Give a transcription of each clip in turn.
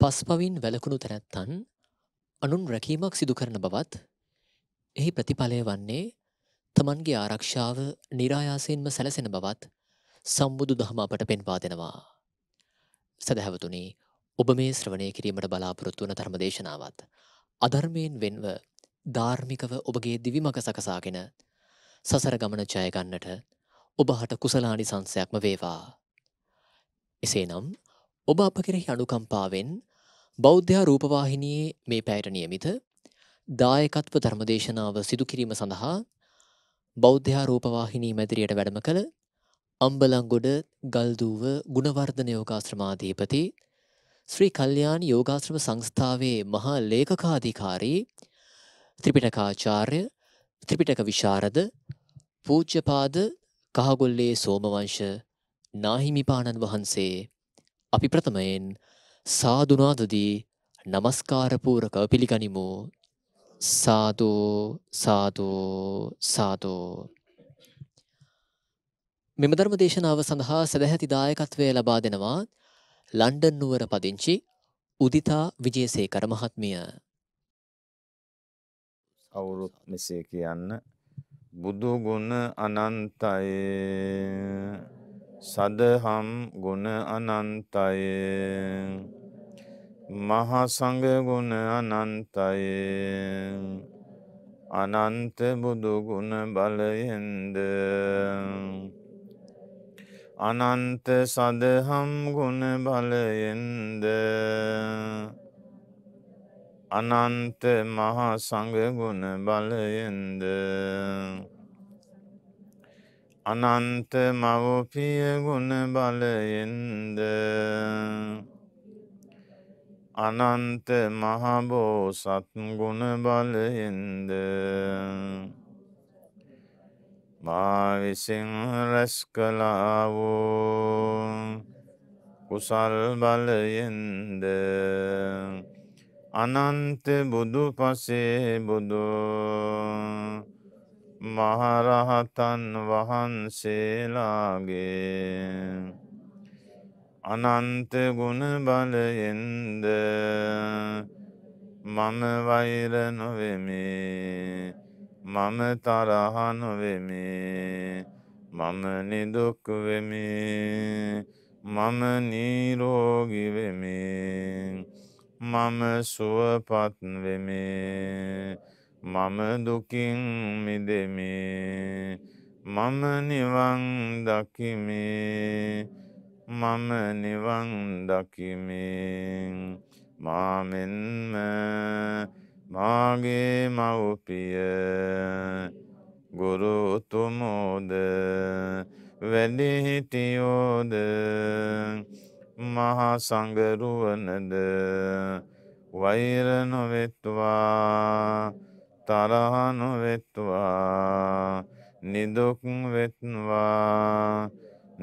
පස්පවින් වැලකුණු තැනැත්තන් අනුන් රැකීමක් සිදු කරන බවත් එහි ප්‍රතිඵලය වන්නේ තමන්ගේ ආරක්ෂාව නිරායාසයෙන්ම සැලසෙන බවත් සම්බුදු දහම අපට පෙන්වා දෙනවා. සැදැහැවතුනි ඔබ මේ ශ්‍රවණය කිරීමට බලාපොරොත්තු වන ධර්ම දේශනාවත්. අධර්මයෙන් වෙන්ව ධාර්මිකව ඔබගේ දිවිමක සකසාගෙන සසර ගමන ජයගන්නට ඔබ හට කුසලානි සංසයක්ම වේවා. එසේනම් ඔබ අප කෙරෙහි අනුකම්පාවෙන් බෞද්ධයා රූපවාහිනයේ මේ පැයට නියමිත දායකත්ව ධර්මදේශනාව සිදු කිරීම සඳහා බෞද්ධයා රූපවාහිනී මැදිරියට වැඩම කළ අම්බලංගොඩ ගල්දූව ගුණවර්ධන යෝගාශ්‍රමාධීපති ශ්‍රී කල්යාණ යෝගාශ්‍රම සංස්ථාවේ මහා ලේඛකාධිකාරී ත්‍රිපිටකාචාර්ය ත්‍රිපිටක විශාරද පූජ්‍යපාද කහගොල්ලේ සෝමවංශ නාහිමිපාණන් වහන්සේ අපි ප්‍රථමයෙන් සාදුනාදදී নমස්කාර පූරකව පිළිගනිමු සාදු සාදු සාදු මෙම ධර්ම දේශනාව සඳහා සදැහැති දායකත්වය ලබා දෙනවා ලන්ඩන් නුවර පදිංචි උදිතා විජේසේකර මහත්මිය අවුරුත් මෙසේ කියන්න බුදු ගුණ අනන්තයේ සදහම් ගුණ අනන්තය මහසඟ ගුණ අනන්තය අනන්ත බුදු ගුණ බලයෙන්ද අනන්ත සදහම් ගුණ බලයෙන්ද අනන්ත මහා සඟ ගුණ බලයෙන්ද අනන්ත මවපිය ගුණ බලයෙන්ද අනන්ත මහබෝසත් ගුණ බලයෙන්ද මාවිසිං රැස් කලාවෝ කුසල් බලයෙන්ද අනන්ත බුදු පසේ බුදු මහරහතන් වහන්සේලාගේ අනන්ත ගුණ බලයෙන්ද මම වෛර නොවෙමි මම තරහ නොවෙමි මම නිදුක් වෙමි මම නීරෝගි වෙමි මම සුවපත් වෙමේ මම දුකින් මිදෙමි මම නිවන් දකිමි මම නිවන් දකිමි මාමෙන්ම මාගේ මව්පිය ගුරු උතුමෝද වැඩිහිටියෝද මහා සංගරුවනද වෛර නොවෙත්වා තරහ නොවෙත්වා නිදුක් වෙත්වා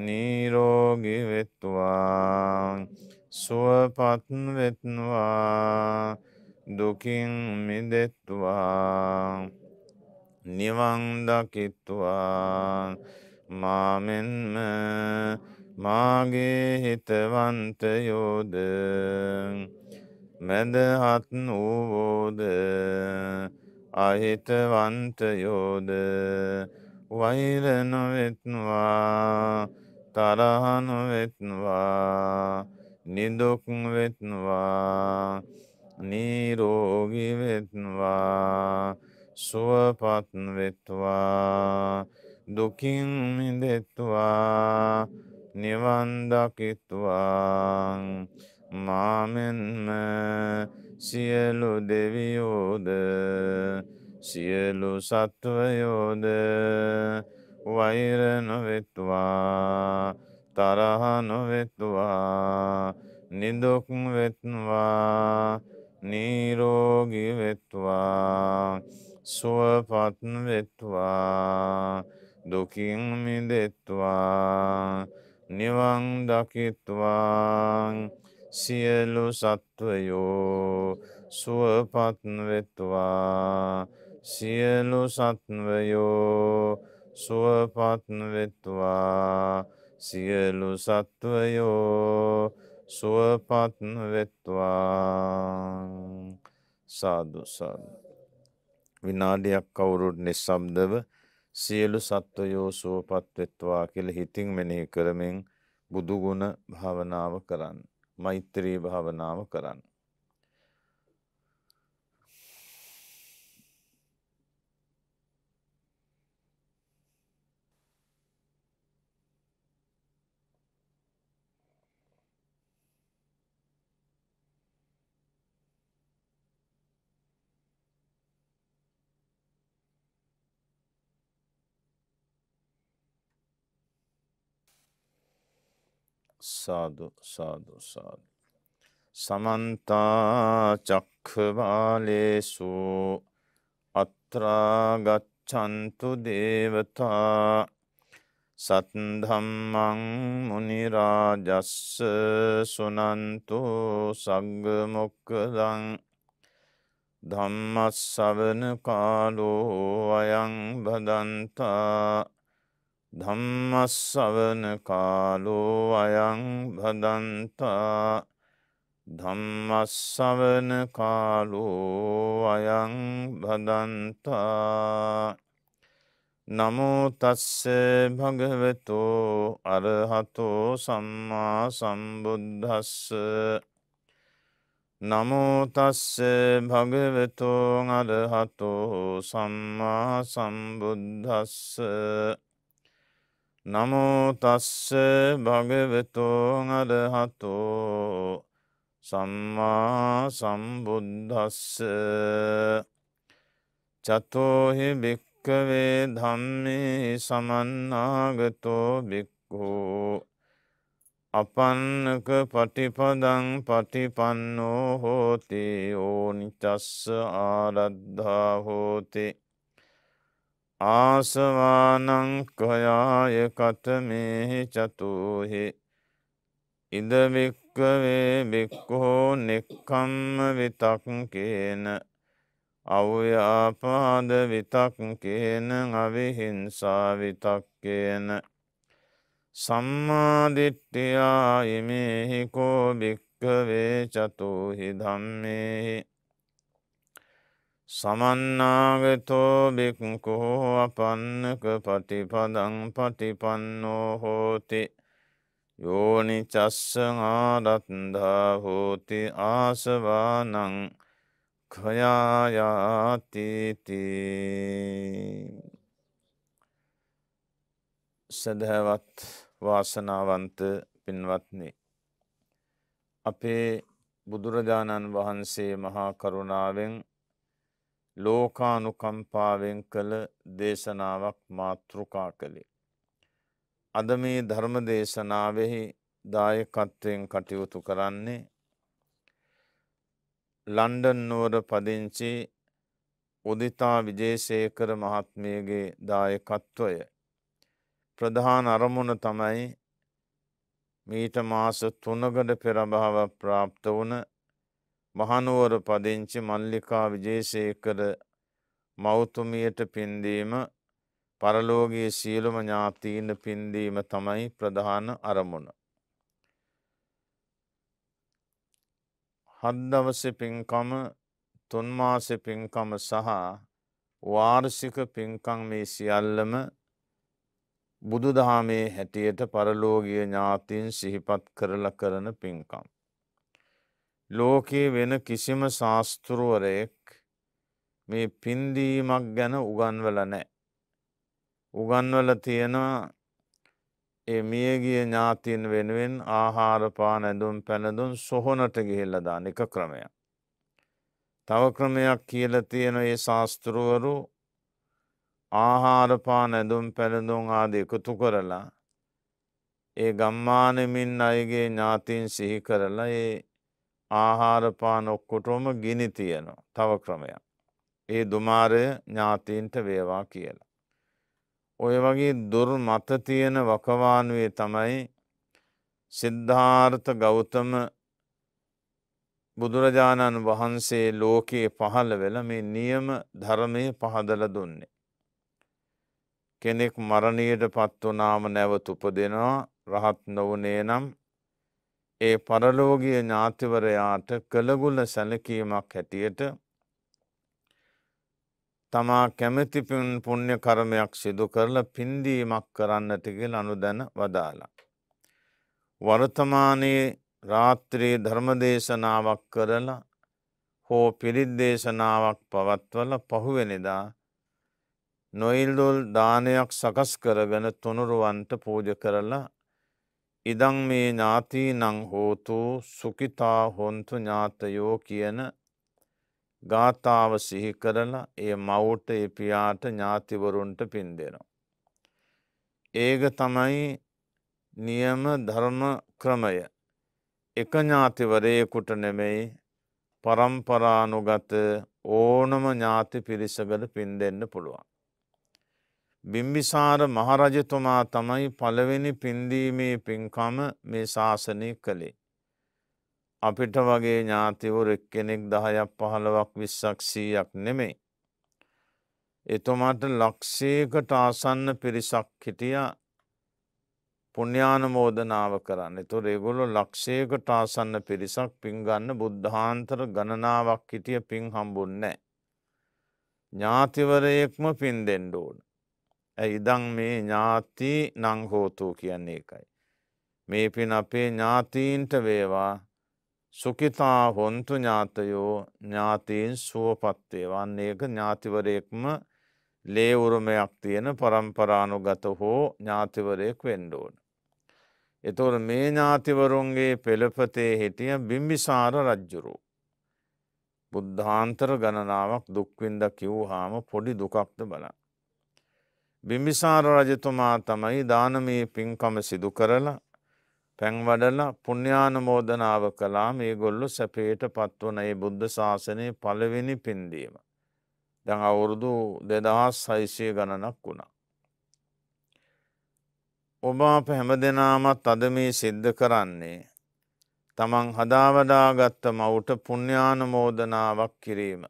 නීරෝගි වෙත්වා සුවපත් වෙත්වා දුකින් මිදෙත්වා නිවන් දකිත්වා මාමෙන්ම මාගේ හිතවන්තයෝද මැදහත් වූවෝද අහිතවන්තයෝද වෛරනොවෙත්නවා තරහනොවෙත්නවා නිදුක්වෙත්නවා නීරෝගිවෙත්වා සුවපත්වෙත්වා දුකින් මිදෙත්වා නිවන්දකිත්වාන් මාමෙන්ම සියලු දෙවියෝද සියලු සත්වයෝද වෛර නොවෙත්වා තරහ නොවෙත්වා නිදුක් වෙත්වා නීරෝගි වෙත්වා සුවපත්න් වෙත්වා දුකින් මිදෙත්වා නිවන් දකිත්වා සියලු සත්වයෝ සුවපත්වෙත්වා සියලු සත්වයෝ සුවපත්වෙත්වා සියලු සත්වයෝ සුවපත්වෙත්වා සාදුසාද. විනාඩියක් කවුරුත් නිසම්දව සියලු සත්වයෝ සුවපත්වෙත්වා කෙළ හිතිං මෙනෙහි කරමින් බුදුගුණ භාවනාව කරන්න. මෛත්‍රී භාවනාව කරන්න. සාදු සාදු සාදු. සමන්තා චක්කවාලේසු අත්‍රාගච්චන්තු දේවතා සත්ධම්මං මනිරාජස්ස සුනන්තු සග්ගමොක්කදං ධම්මස් සවන කාලෝ අයං බදන්තා ධම්මස්සවන කාලෝ අයං භදන්තා ධම්මස්සවන කාලෝ අයං භදන්තා නමුතස්ස භගවතෝ අරහතෝ සම්මා සම්බුද්ධස්ස නමුතස්ස භගවතෝ අරහතෝ සම්මා සම්බුද්ධස්ස නමුතස්ස භගවෙතුන් අදහතෝ සම්මා සම්බුද්ධස්ස චතෝහි භික්කවේ ධම්මි සමන්නාගතෝ බික්හෝ අපන්නක පටිපදං පටිපන්නෝ හෝති ඕනිචස්ස ආරද්ධා හෝතේ ආසවානංකයාය කතමේහි චතුහි ඉදභික්කවේ බික්කෝ නෙක්කම්ම විතක්කේන අව්‍යාපාද විතක්කේන අවිහිංසා විතක්කේන සම්මාදිට්ඨියා ඉමේහි කෝ භික්කවේ චතුහි ධම්මේහි සමන්නාගතෝ බික්කුහෝ අපන්නක පටිපදං පටිපන්නෝ හෝති යෝනි චස්සආරත්දා හෝති ආසවානං කයායාතිති සැදහැවත් වාසනාවන්ත පින්වත්නි. අපේ බුදුරජාණන් වහන්සේ මහා කරුණාවෙන් ලෝකානුකම්පාවෙන් කළ දේශනාවක් මාතෘකා කළේ. අද මේ ධර්ම දේශනාවෙහි දායකත්වයෙන් කටයුතු කරන්නේ ලන්ඩන් නුවර පදිංචි උදිතා විජේසේකර මහත්මියගේ දායකත්වය ප්‍රධාන අරමුණ තමයි මීට මාස තුනගඩ පෙරභාව ප්‍රාප්ත වන මහනුවර පදිංචි මල්ලිකා විජේසේකර මෞතුමියට පින්දීම පරලෝගයේ සියලුම ඥාතීන්ට පින්දීම තමයි ප්‍රධාන අරමුණ. හද්දවස පින්කම තුන්මාස පින්කම සහ වාර්සික පින්කං මේ සියල්ලම බුදුදහමේ හැටියට පරලෝගිය ඥාතින් සිහිපත් කරල කරන පින්කම්. ලෝකයේ වෙන කිසිම ශාස්තෘුවරයෙක් මේ පින්දීමක් ගැන උගන්වල නෑ. උගන්වල තියෙනවා ඒ මියගිය ඥාතින් වෙනුවෙන් ආහාරපා නැදුම් පැනදුන් සොහොනට ගිහිල්ලදාන එක ක්‍රමය. තව ක්‍රමයක් කියල තියෙන ඒ ශාස්තෘුවරු ආහාරපා නැදුම් පැළඳුම් ආද එකතු කරලා ඒ ගම්මානමින් අයගේ ඥාතින් සිහි කරලා ඒ ආහාරපාන ඔක්කොටෝම ගිනි තියනවා තව ක්‍රමයක්. ඒ දුමාරය ඥාතීන්ට වේවා කියලා. ඔය වගේ දුර් මත තියෙන වකවානුවේ තමයි සිද්ධාර්ථ ගෞතම බුදුරජාණන් වහන්සේ ලෝකයේ පහළ වෙල මේ නියම ධර්මය පහදල දුන්නේ. කෙනෙක් මරණයට පත්වනාම නැවත උපදෙනවා රහත් නොවනේ නම් ඒ පරලෝගිය ඥාතිවරයාට කළගුල සැලකීමක් හැටියට තමා කැමැති පින් පුුණ්්‍ය කරමයක් සිදු කරල පින්දීමක් කරන්නටගෙල් අනුදැන වදාලා. වර්තමානයේ රාත්‍රී ධර්මදේශනාවක් කරලා හෝ පිරිද්දේශනාවක් පවත්වල පහුවෙනිදා නොයිල්දුල් දානයක් සකස් කරගෙන තුනුරුවන්ට පූජ කරලා ඉදං මේ ඥාති නං හෝතු සුකිතා හොන්තු ඥාතයෝ කියන ගාථාව සිහි කරලා ඒ මවුට ඒ පියාට ඥාතිවරුන්ට පින් දෙනවා. ඒක තමයි නියම ධර්ම ක්‍රමය. එක ඥාතිවරයෙකුට නෙමෙයි පරම්පරානුගත ඕනම ඥාති පිරිසකට පින් දෙන්න පුළුවන්. බිම්බිසාර මහරජතුමා තමයි පළවෙනි පින්දීමේ පින්කම මේ ශාසනය කළේ. අපිට වගේ ඥාතිවර කෙනෙක් දහයක් පහළවක් විස්සක් සීයක් නෙමේ. එතුමාට ලක්ෂේකට ආසන්න පිරිසක් හිටිය පුුණ්‍යානමෝදනාව කරන්න එතු රෙගුලු ලක්ෂේකට ආසන්න පිරිසක් පින්ගන්න බුද්ධාන්තර ගණනාවක් හිටිය පින් හම්බුන්නෑ. ඥාතිවරයෙක්ම පින් දෙෙන්ඩෝන. ඉදං මේ ඥාති නංහෝතු කියන්නේ එකයි. මේ පින් අපේ ඥාතීන්ට වේවා සුකිතා හොන්තු ඥාතයෝ ඥාතීන් සුවපත්වේවන්න ඒක ඥාතිවරයෙක්ම ලේවුරුමයක් තියෙන පරම්පරානුගත හෝ ඥාතිවරයෙක් වෙන්ඩෝන. එතොර මේ ඥාතිවරුන්ගේ පෙළපතේ හිටිය බිම්බිසාර රජ්ජුරු. බුද්ධාන්තර ගණනාවක් දුක්වින්ද කිව්හාම පොඩි දුකක්ද බලා. බිම්බිසාර රජතුමා තමයි දානමී පින්කම සිදු කරලා පැංවඩල පුුණ්‍යානමෝදනාව කලා මේ ගොල්ලු සැපේට පත්වන ඒ බුද්ධ ශාසනය පළවෙනි පින්දීම. දැන් අවුරුදු දෙදහස් සයිසය ගණනක් වුණා. ඔබ අප හැම දෙනාමත් අද මේ සිද්ධ කරන්නේ. තමන් හදාවදාගත්ත මවුට පුුණ්‍යානමෝදනාවක් කිරීම.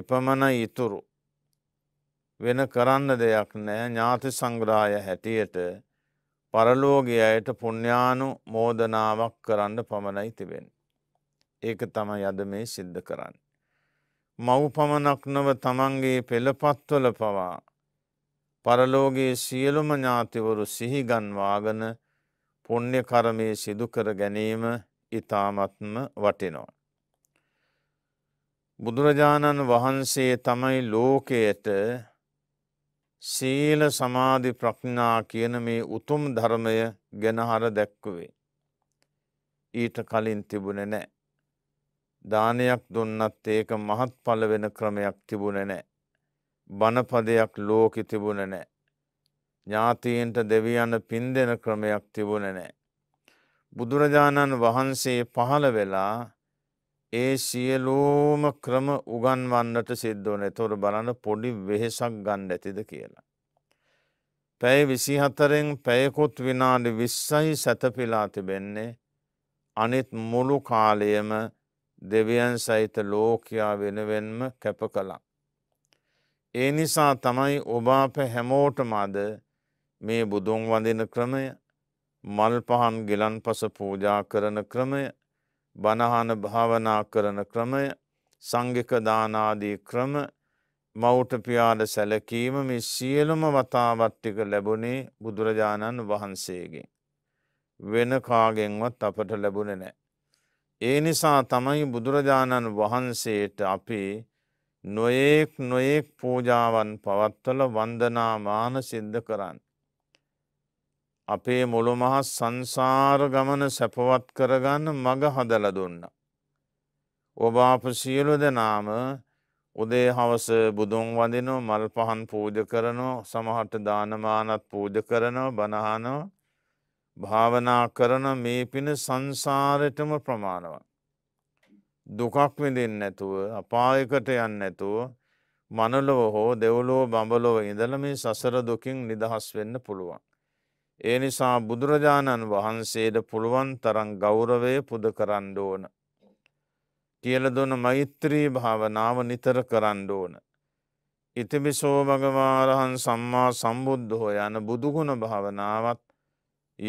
එපමණ ඉතුරු වෙන කරන්න දෙයක් නෑ ඥාති සංග්‍රහය හැටියට පරලෝගිය අයට පුුණ්ඥානු මෝදනාවක් කරන්න පමණයි තිබෙන්. ඒක තමයි අද මේ සිද්ධ කරන්න. මව් පමණක්නව තමන්ගේ පෙළපත්වල පවා පරලෝගයේ සියලුම ඥාතිවරු සිහිගන්වාගෙන පුුණ්්‍ය කරමය සිදුකර ගැනීම ඉතාමත්ම වටිනවා. බුදුරජාණන් වහන්සේ තමයි ලෝකයට සීල සමාධි ප්‍රඥා කියන මේ උතුම් ධර්මය ගැනහර දැක්කුවේ. ඊට කලින් තිබුණ නෑ. දානයක් දුන්නත් ඒක මහත් පල වෙන ක්‍රමයක් තිබුණ නෑ. බණපදයක් ලෝකෙ තිබුණ නෑ. ඥාතීන්ට දෙවියන්න පින් දෙන ක්‍රමයක් තිබුණ නෑ. බුදුරජාණන් වහන්සේ පහළ වෙලා ඒ සියලූම ක්‍රම උගන්වන්නට සිද්ධෝන තොර බලන්න පොඩි වෙහෙසක් ගණ්ඩ ඇතිද කියලා. පැයි විසිහතරෙන් පැයකුත් විනාඩි විස්සහි සැතපිලා තිබෙන්නේ අනිත් මුළු කාලයම දෙවියන් සහිත ලෝකයා වෙනුවෙන්ම කැප කළා. ඒ නිසා තමයි ඔබාප හැමෝටමද මේ බුදුන් වඳන ක්‍රමය මල් පහන් ගිලන් පස පූජා කරන ක්‍රමය බණහන භාවනා කරන ක්‍රමය සංගික දානාදී ක්‍රම මෞටපියාට සැලකීම මේ සියලුම වතාවත්ටික ලැබුණේ බුදුරජාණන් වහන්සේගේ. වෙන කාගෙන්වත් අපට ලැබුණ නෑ. ඒ නිසා තමයි බුදුරජාණන් වහන්සේට අපි නොයෙක් නොයෙක් පූජාවන් පවත්වල වන්දනාමාන සිද්ධ කරන්න. අපේ මොළොමහත් සංසාර ගමන සැපවත් කරගන්න මඟ හදල දුන්න. ඔබ අප සියලු දෙනාම උදේ හවස බුදුන් වදිනෝ මල් පහන් පූජ කරනෝ සමහට දානමානත් පූජ කරනෝ බණහනෝ භාවනා කරන මේ පින සංසාරටම ප්‍රමාණව. දුකක් විඳින් නැතුව අපායකට යන්න නැතුව මනලොව හෝ දෙව්ලෝ බඹලොව ඉඳල මේ සසර දුකින් නිදහස් වෙන්න පුළුවන්. ඒ නිසා බුදුරජාණන් වහන්සේට පුළුවන් තරන් ගෞරවය පුද කරන්න ඕන. කියල දුන මෛත්‍රී භාවනාව නිතර කරන්න ඕන. ඉතිබිසෝභගවාරහන් සම්මා සම්බුද්ධහෝ යන බුදුගුණ භාවනාවත්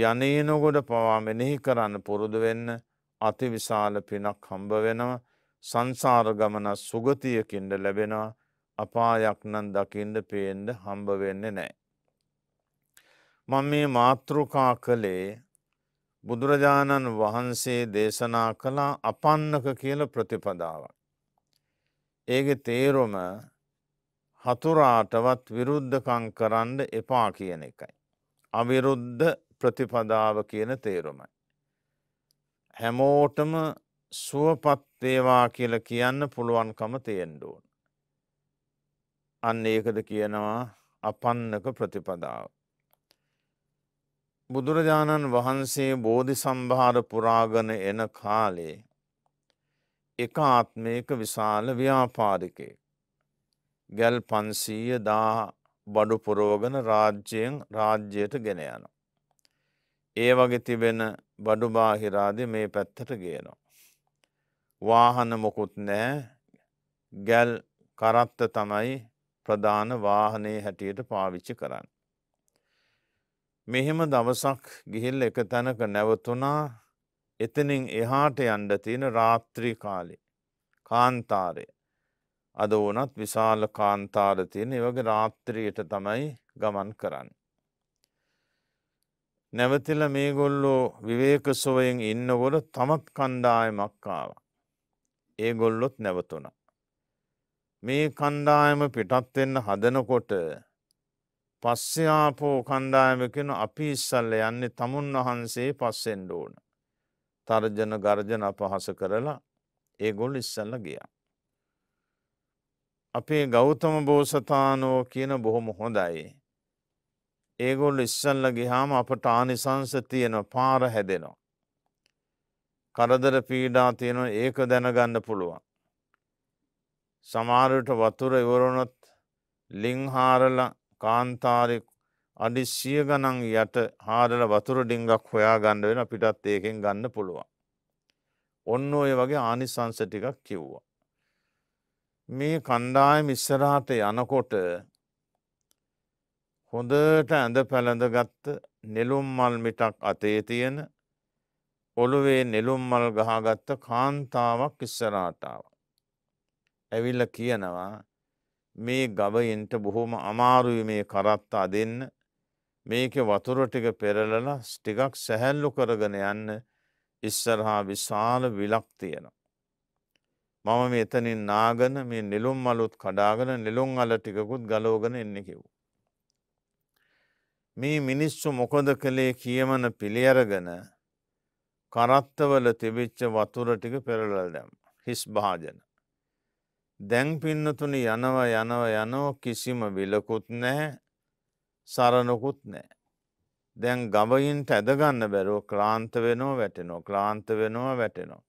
යනීනොගොඩ පවා මෙනෙහි කරන්න පුරුදු වෙන්න අතිවිශාල පිනක් හම්බ වෙනවා සංසාර ගමන සුගතියකින්ට ලැබෙනවා අපායක්නන් දකිින්ට පේෙන්ඩ හම්බ වෙන්නේ නෑ. මම මේ මාතෘකා කළේ බුදුරජාණන් වහන්සේ දේශනා කළා අපන්නක කියල ප්‍රතිපදාවක්. ඒගේ තේරුම හතුරාටවත් විරුද්ධකං කරන්න එපා කියන එකයි. අවිරුද්ධ ප්‍රතිපදාව කියන තේරුමයි. හැමෝටම සුවපත්වේවා කියල කියන්න පුළුවන්කම තියෙන්ඩුවන්. අන්න ඒකද කියනවා අපන්නක ප්‍රතිපදාව. බුදුරජාණන් වහන්සේ බෝධි සම්භාර පුරාගන එන කාලේ එක ආත්මයක විශාල ව්‍යාපාරිකය. ගැල් පන්සීය දා බඩු පුරෝගන රාජ්‍යයෙන් රාජ්‍යයට ගෙන යන. ඒ වගේ තිබෙන බඩු බාහිරාදි මේ පැත්තට ගේනවා. වාහන මොකුත් නෑ ගැල් කරත්ත තමයි ප්‍රධාන වාහනය හැටියට පාවිච්චි කරන්න. මෙහෙම දවසක් ගිහිල් එක තැනක නැවතුනා එතනින් එහාට යන්ඩ තියෙන රාත්‍රී කාලේ කාන්තාරය අද වනත් විශාල කාන්තාර තියෙන ඒවගේ රාත්‍රියයට තමයි ගමන් කරන්න. නැවතිල මේගොල්ලෝ විවේක සොවයෙන් ඉන්නගොල තමත් කණ්ඩායමක්කාව. ඒගොල්ලොත් නැවතුන. මේ කණ්ඩායම පිටත්වෙන්න හදනකොට පස්සයාපෝ කණ්ඩායමකෙන අපි ඉස්සල්ල යන්නේ තමුන් වහන්සේ පස්සෙන්ඩ ඕන. තර්ජන ගර්ජන අපහස කරලා ඒගොල් ඉස්සල්ල ගියා. අපේ ගෞතම බෝසතානෝ කියන බොහොම හොඳයි. ඒගොල් ඉස්සල්ල ගිහාම අපට ආනිසංස තියෙන පාර හැදෙනවා. කරදර පීඩා තියෙන ඒක දැනගන්න පුළුවන්. සමාරට වතුර ඉවරුණොත් ලිංහාරලා කාන්තාරෙ අඩි සිය ගණන් යට හාරල වතුර ඩිංගක් හොයා ගණ්ඩ වෙන පිටත් ඒකෙන් ගන්න පුළුවන්. ඔන්න ඔය වගේ ආනිසංස ටිකක් කිව්වා. මේ කණ්ඩායම ඉස්සරහට යනකොට හොඳට ඇඳ පැළඳගත්ත නෙළුම් මල් මිටක් අතේ තියෙන ඔළුවේ නෙළුම් මල් ගහගත්ත කාන්තාවක් ඉස්සරාටාව. ඇවිල්ල කියනවා මේ ගවයින්ට බොහොම අමාරුයි මේ කරත්තා දෙන්න මේක වතුර ටික පෙරලල ටිකක් සැහැල්ලු කරගෙන යන්න ඉස්සරහා විශාල විලක් තියෙනවා. මම මෙතනින් නාගන මේ නිලුම් මලුත් කඩාගෙන නිලුම් අල ටිකකුත් ගලෝගෙන එන්න කිව්. මේ මිනිස්සු මොකොද කළේ කියමන පිළියරගෙන කරත්තවල තිබිච්ච වතුර ටික පෙරලල් දැම් හිස් භාජන. දැන් පින්නතුන යනව යනව යනෝ කිසිම විලකුත් නැහැ සරණකුත් නෑ. දැන් ගවයින්ට ඇදගන්න බැරෝ ක්‍රාන්ත වෙනෝ වැටෙනෝ ක්‍රාන්ත වෙනවා වැටෙනෝ.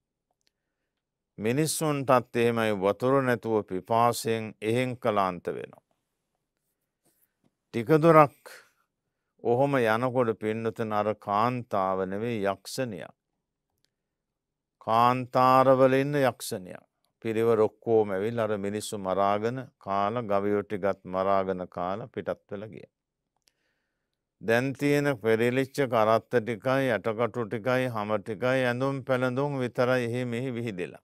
මිනිස්සුන්ටත් එහෙමයි වතුර නැතුව පිපාසයෙන් එහෙන් කලාන්ත වෙනවා. ටිකදුරක් ඔහොම යනකොට පින්නතන අර කාන්තාව නෙවේ යක්ෂණයක්. කාන්තාරවල ඉන්න යක්ෂණයක්. පිරිවර ඔක්කෝම ඇවිල් අර මිනිස්සු මරාගෙන කාල ගවයෝටිගත් මරාගෙන කාල පිටත් වෙලා ගිය. දැන් තියෙන පෙරලිච්ච කරත්ත ටිකයි යටකටු ටිකයි හම ටිකයි ඇඳුම් පැළඳුම් විතරයි එහි මෙහි විහිදෙලා.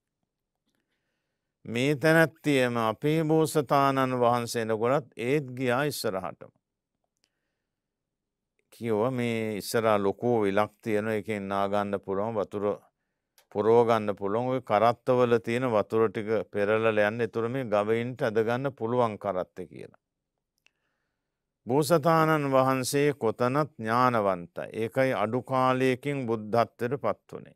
මේ තැනැත්තියම අපේ බෝසතාණන් වහන්සේනකොටත් ඒත් ගියා ඉස්සරහටම. කියව මේ ඉස්සරා ලොකෝ විලක් තියෙන එකෙන් නාගන්න පුළුවන් වතුර පුරෝගන්න පුළුවන් ඔය කරත්තවල තියෙන වතුර ටික පෙරලල යන්න එතුර මේ ගවයින්ට ඇදගන්න පුළුවන් කරත්ත කියලා. බෝසතාණන් වහන්සේ කොතනත් ඥානවන්ත ඒකයි අඩුකාලයකින් බුද්ධත්වයට පත්වනේ.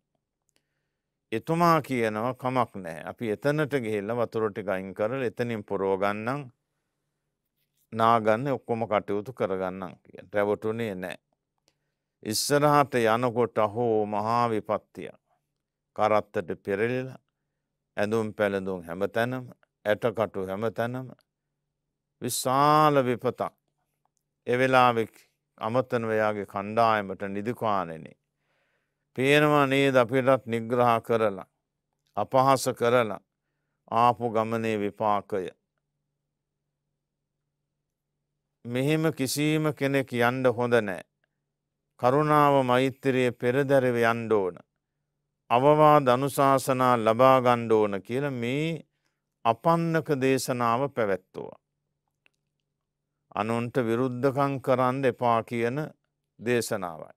එතුමා කියනව කමක් නෑ අපි එතනට ගෙල්ල වතුරොටි ගයින් කරල එතනින් පොරෝගන්නන් නාගන්න ඔක්කොම කටයුතු කරගන්නන් කිය රැවටුනේ නෑ. ඉස්සරහට යනකොට හෝ මහා විපත්තියක්. කරත්තට පෙරලිලා ඇඳුම් පැළඳුම් හැමතැනම ඇටකටු හැමතැනම විශාල විපතක් එවෙලාවෙ අමතනවයාගේ කණ්ඩායමට නිදිකානෙනේ. පේනවා නේද අපිටත් නිග්‍රහ කරලා අපහස කරලා ආපු ගමනේ විපාකය. මෙහෙම කිසිීම කෙනෙක් යන්ඩ හොඳ නෑ. කරුණාව මෛත්‍රයේ පෙරදැරව යන්ඩ ඕන. අවවා දනුශාසනා ලබාගණ්ඩෝන කියල මේ අපන්නක දේශනාව පැවැත්තුවා. අනුන්ට විරුද්ධකං කරන්න එපා කියන දේශනාවයි.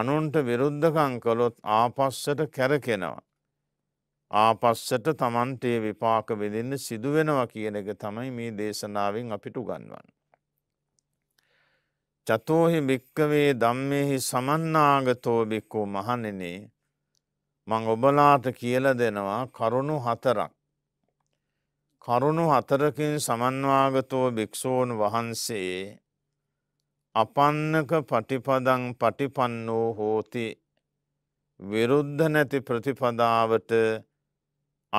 අනුන්ට විරුද්ධකං කළොත් ආපස්සට කැරකෙනවා. ආපස්සට තමන්ටේ විපාක විදින්න සිදුවෙනවා කියන එක තමයි මේ දේශනාවෙන් අපිට ගන්වන්න. චතෝහි භික්කවේ දම්මෙහි සමන්නාගතෝ බික්කෝ මහනෙනේ මං ඔබලාට කියල දෙනවා කරුණු හතරක්. කරුණු හතරකින් සමන්වාගතෝ භික්‍ෂූන් වහන්සේ අපන්නක පටිපදං පටිපන්නෝ හෝති විරුද්ධ නැති ප්‍රතිපදාවට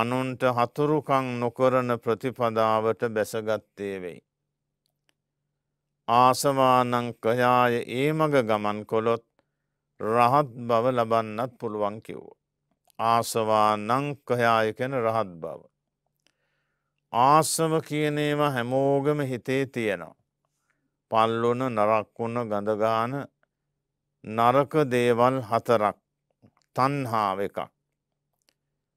අනුන්ට හතුරුකං නොකරන ප්‍රතිපදාවට බැසගත්තේ වෙයි. ආසවානංකයාය ඒ මඟ ගමන් කොළොත් රහත් බව ලබන්නත් පුළුවන් කිව්ෝ. ආසවා නංකයාය කැන රහත් බව. ආසව කියනේම හැමෝගම හිතේ තියෙනවා. පල්ලොන නරක්වුන්න ගඳගාන නරක දේවල් හතරක් තන්හාාව එකක්.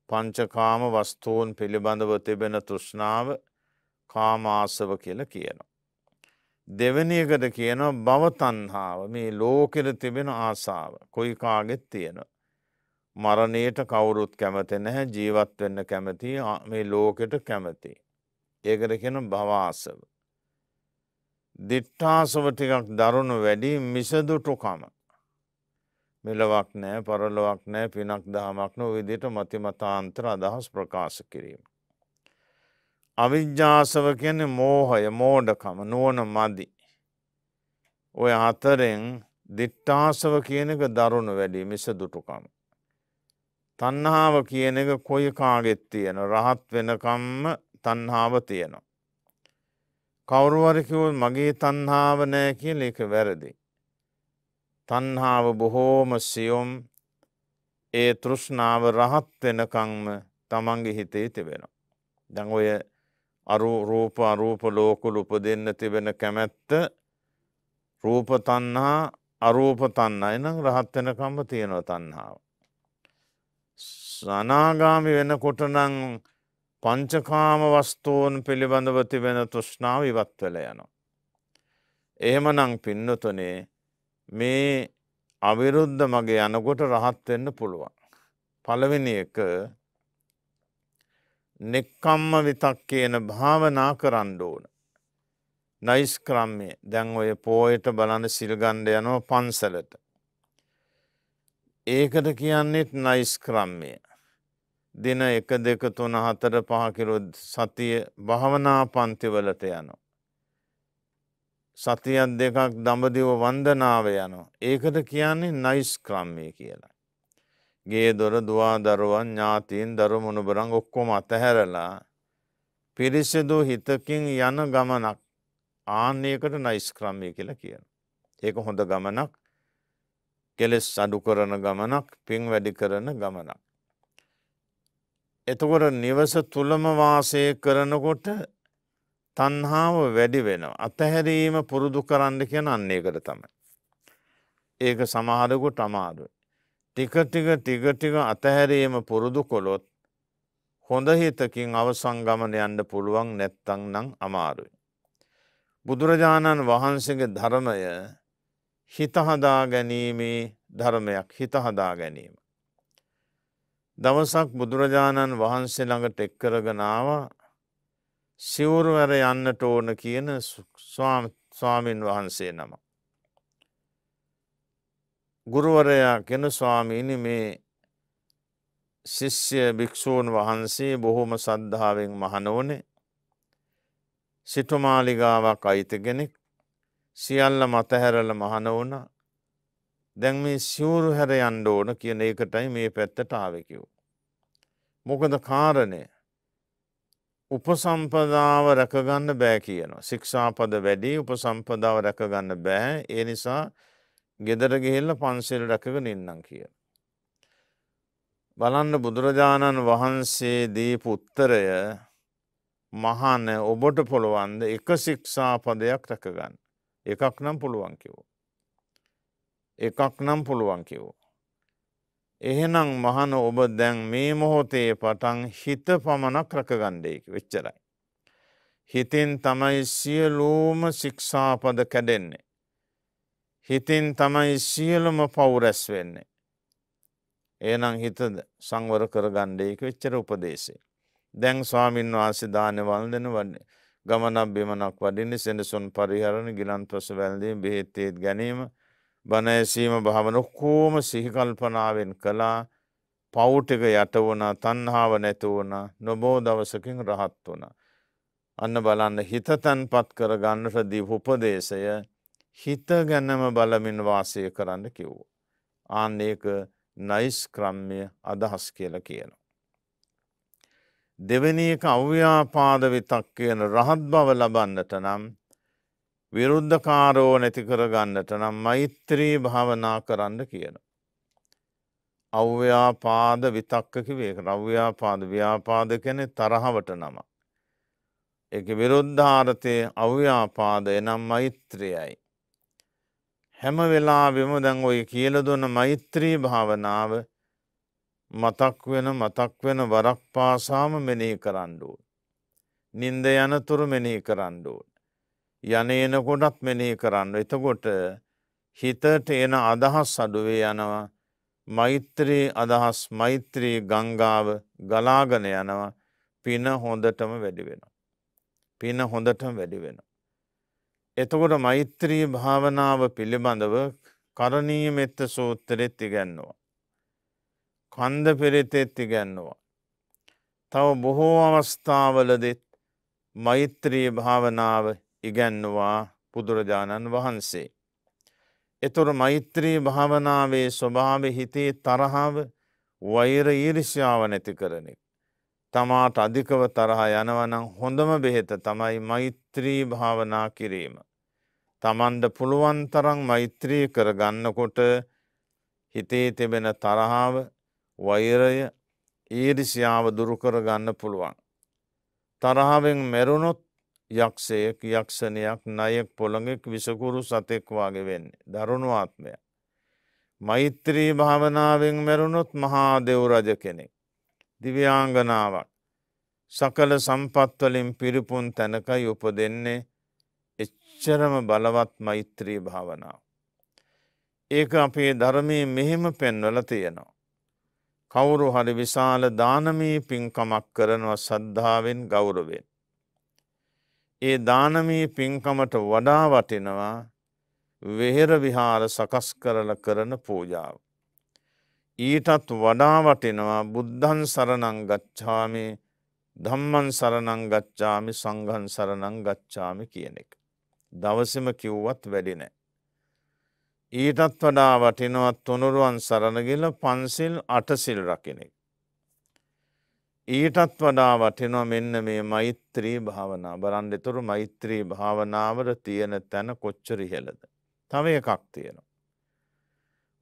පංචකාම වස්තුූන් පිළිබඳව තිබෙන තෘෂ්ණාව කාමාසව කියල කියනවා. දෙවනියකට කියනවා බවතන්හාාව මේ ලෝකෙට තිබෙන ආසාාව කොයිකාගෙත් තියෙනවා. මරණයට කවුරුත් කැමති නැහැ ජීවත් වෙන්න කැමති මේ ලෝකෙට කැමති. ඒකට කියන භවාසව. දිට්ඨාසව ටිකක් දරුණු වැඩි මිසදුටුකම. මෙලවක් නෑ පරලොවක් නෑ පිනක් දහමක් නො විදිට මතිමතාන්තර අදහස් ප්‍රකාශ කිරීම. අවිද්‍යාසව කියන්නේ මෝහය මෝඩකම නුවන මදි. ඔය හතරෙන් දිට්ඨාසව කියන එක දරුණු වැඩි මිසදුටුකම. තණ්හාව කියන එක කොයි කාගෙත් තියෙන රහත් වෙනකම්ම තණ්හාව තියෙනවා. කවුරුවරි කිව්වොත් මගේ තණ්හාව නෑ කියලා ඒක වැරදි. තණ්හාව බොහෝම සියොම් ඒ තෘෂ්ණාව රහත් වෙනකම්ම තමන්ගේ හිතේ තිබෙනවා. දැන් ඔය අරු රූප අරූප ලෝකවල උපදින්න තිබෙන කැමැත්ත රූප තණ්හා අරූප තණ්හා එනම් රහත් වෙනකම්ම තියෙනවා තණ්හාව. සනාගාමි වෙනකොටනං පංචකාම වස්තූන් පිළිබඳව තිබෙන තෘෂ්ණාව ඉවත් වෙල යනවා. එහෙමනං පින්නතුනේ මේ අවිරුද්ධ මගේ යනකොට රහත්වෙන්න පුළුවන්. පළවෙනි එක නෙක්කම්ම විතක් කියන භාවනා කරන්න ඕන. නයිස් ක්‍රම්මේ දැන් ඔය පෝයට බලන්න සිල්ගණ්ඩ යනෝ පන්සලට. ඒකට කියන්නෙත් නයිස් ක්‍රම්මය. දින එක දෙක තුන හතර පහකිරු සතිය භාවනා පන්තිවලට යනු. සතියත් දෙකක් දඹදිව වන්දනාව යනු. ඒකට කියන්නේ නයිස් ක්‍රම්මය කියලා. ගේ දොර දවා දරුවන් ඥාතීන් දරුමුණුබරං ඔක්කොම අතහැරලා පිරිසිදු හිතකින් යන ගමනක් ආන්නේකට නයිස් ක්‍රම්මය කියලා කියන. ඒක හොඳ ගමනක් කෙලෙස් අඩු කරන ගමනක් පින් වැඩි කරන ගමනක්. එතකොට නිවස තුළම වාසය කරනකොට තන්හාාව වැඩි වෙන අතහැරීම පුරුදු කරන්න කියන අන්නේ කර තමයි. ඒක සමහරකු තමාරුයි. ටික ටික ටික ටික අතහැරීම පුරුදු කොළොත් හොඳ හිතකින් අවසං ගමන යන්න පුළුවන් නැත්තං නං අමාරුයි. බුදුරජාණන් වහන්සේගේ ධර්මය හිතහදා ගැනීමේ ධර්මයක් හිතහදා ගැනීම. දවසක් බුදුරජාණන් වහන්සේ ළඟට එක්කරගෙනාව සිවුරුවැර යන්නට ඕන කියන ස්වාමීන් වහන්සේ නම. ගුරුවරයා කෙන ස්වාමීනි මේ ශිෂ්‍ය භික්‍ෂූන් වහන්සේ බොහොම සද්ධාවෙන් මහනෝනේ සිටුමාලිගාවක් අයිතගෙනෙක් සියල්ල මතහැරල මහන වුණ දැන් මේ සිවුරු හැර යන්න ඕන කියන ඒකටයි මේ පැත්තට ආවකිව්. මොකද කාරණය උපසම්පදාව රැකගන්න බෑ කියනවා. සික්ෂාපද වැඩි උපසම්පදාව රැකගන්න බෑ ඒ නිසා ගෙදර ගිහිල්ල පන්සෙල් රැකගෙන ඉන්නම් කිය. බලන්න බුදුරජාණන් වහන්සේ දීපු උත්තරය මහන ඔබට පොළොවන්ද එක සික්ෂාපදයක් රැකගන්න. එකක් නම් පුළුවන් කිව්වා. එකක් නම් පුළුවන් කිව්වා. එහෙනම් මහන ඔබ දැන් මේ මොහොතේ පටන් හිත පමණක් රකගණ්ඩයකි වෙච්චරයි. හිතින් තමයි සියලූම ශික්ෂාපද කැඩෙන්නේ. හිතින් තමයි සියලුම පවුරැස් වෙන්නේ. ඒනම් හිත සංවර කර ගණ්ඩයක වෙච්චර උපදේශේ. දැන් ස්වාමින් වාසිධානවල් දෙන වන්නේ. ගමනක් බිමනක් වඩින්න සෙනසුන් පරිහරණ ගිලන් පස වැල්දීම බෙහෙත්තේත් ගැනීම බණඇසීම භාවන ඔක්කෝම සිහිකල්පනාවෙන් කළා පෞ්ටික යට වුණ තන්හාාව නැතිවුණ නොබෝ දවසකින් රහත් වුණ. අන්න බලන්න හිත තැන්පත් කර ගන්නට දී උපදේශය හිත ගැනම බලමින් වාසය කරන්න කිව්ව. ආන්න ඒක නයිස් ක්‍රම්මය අදහස් කියල කියනවා. දෙවැනි එක අව්‍යාපාද විතක් කියන රහත් බව ලබන්නට නම් විරුද්ධකාරෝ නැති කරගන්නට නම් මෛත්‍රී භාවනා කරන්න කියන. අව්‍යාපාද විතක්කකිවේ රව්‍යාපාද ව්‍යාපාද කැනෙ තරහවට නම. එක විරුද්ධාරතය අව්‍යාපාද එනම් මෛත්‍රයයි. හැම වෙලා විමදැන් ඔය කියල දුන්න මෛත්‍රී භාවනාව මතක් වෙන මතක් වෙන වරක් පාසාම මෙනෙහි කරණ්ඩුව. නින්ද යනතුරු මෙනෙහි කරණ්ඩුවට. යන එනකොටත් මෙනෙහි කරන්න. එතකොට හිතට එන අදහස් අඩුවේ යනවා මෛත්‍රී අදහස් මෛත්‍රී ගංගාව ගලාගෙන යනවා පින හොඳටම වැඩි වෙන. පින හොඳටම වැඩි වෙන. එතකොට මෛත්‍රී භාවනාව පිළිබඳව කරණීය මෙත්ත සූත්‍රෙත් ඉගැන්නවා. කන්ද පෙරෙතෙත් ඉගැන්නවා. තව බොහෝ අවස්ථාවලදෙත් මෛත්‍රී භාවනාව ඉගැන්නවා බුදුරජාණන් වහන්සේ. එතුර මෛත්‍රී භාවනාවේ ස්වභාව හිතේ තරහාව වෛර ඊරිශ්‍යාව නැති කරනෙක්. තමාට අධිකව තරහා යනවනම් හොඳම බෙහෙත තමයි මෛත්‍රී භාවනා කිරීම. තමන්ද පුළුවන් තරං මෛත්‍රී කරගන්නකොට හිතේ තිබෙන තරහාාව වෛරය ඊරිසියාව දුරුකර ගන්න පුළුවන්. තරහාවෙන් මෙරුණොත් යක්ෂයෙක් යක්ෂණයක් නයෙක් පොළඟෙක් විසකුරු සතෙක් වගේ වෙන්නේ. දරුණුවාත්මය. මෛත්‍රී භාවනාවෙන් මෙරුණොත් මහා දෙව්රජ කෙනෙක්. දිව්‍යංගනාවක්. සකල සම්පත්වලින් පිරිපුන් තැනකයි උප දෙන්නේ එච්චරම බලවත් මෛත්‍රී භාවනාව. ඒක අපේ ධර්මය මෙහෙම පෙන්වල තියෙනවා. කවුරු හරි විශාල දානමී පින්කමක් කරනව සද්ධාවෙන් ගෞරවෙන්. ඒ දානමී පින්කමට වඩා වටිනවා වෙහෙර විහාර සකස් කරල කරන පූජාව. ඊටත් වඩා වටිනවා බුද්ධන් සරණං ගච්ඡාමි ධම්මන් සරණං ගච්ඡාමි සංගන් සරණං ගච්ඡාමි කියන එක. දවසම කිව්වත් වැඩිනෑ. ඊටත් වඩා වටිනවත් තුනුරුවන් සරණගිල පන්සිල් අටසිල් රකිනෙක්. ඊටත් වඩා වටිනවා මෙන්න මේ මෛත්‍රී භාවනා බරන් එතුරු මෛත්‍රී භාවනාවර තියෙන තැන කොච්චරි හෙලද. තව එකක් තියෙනවා.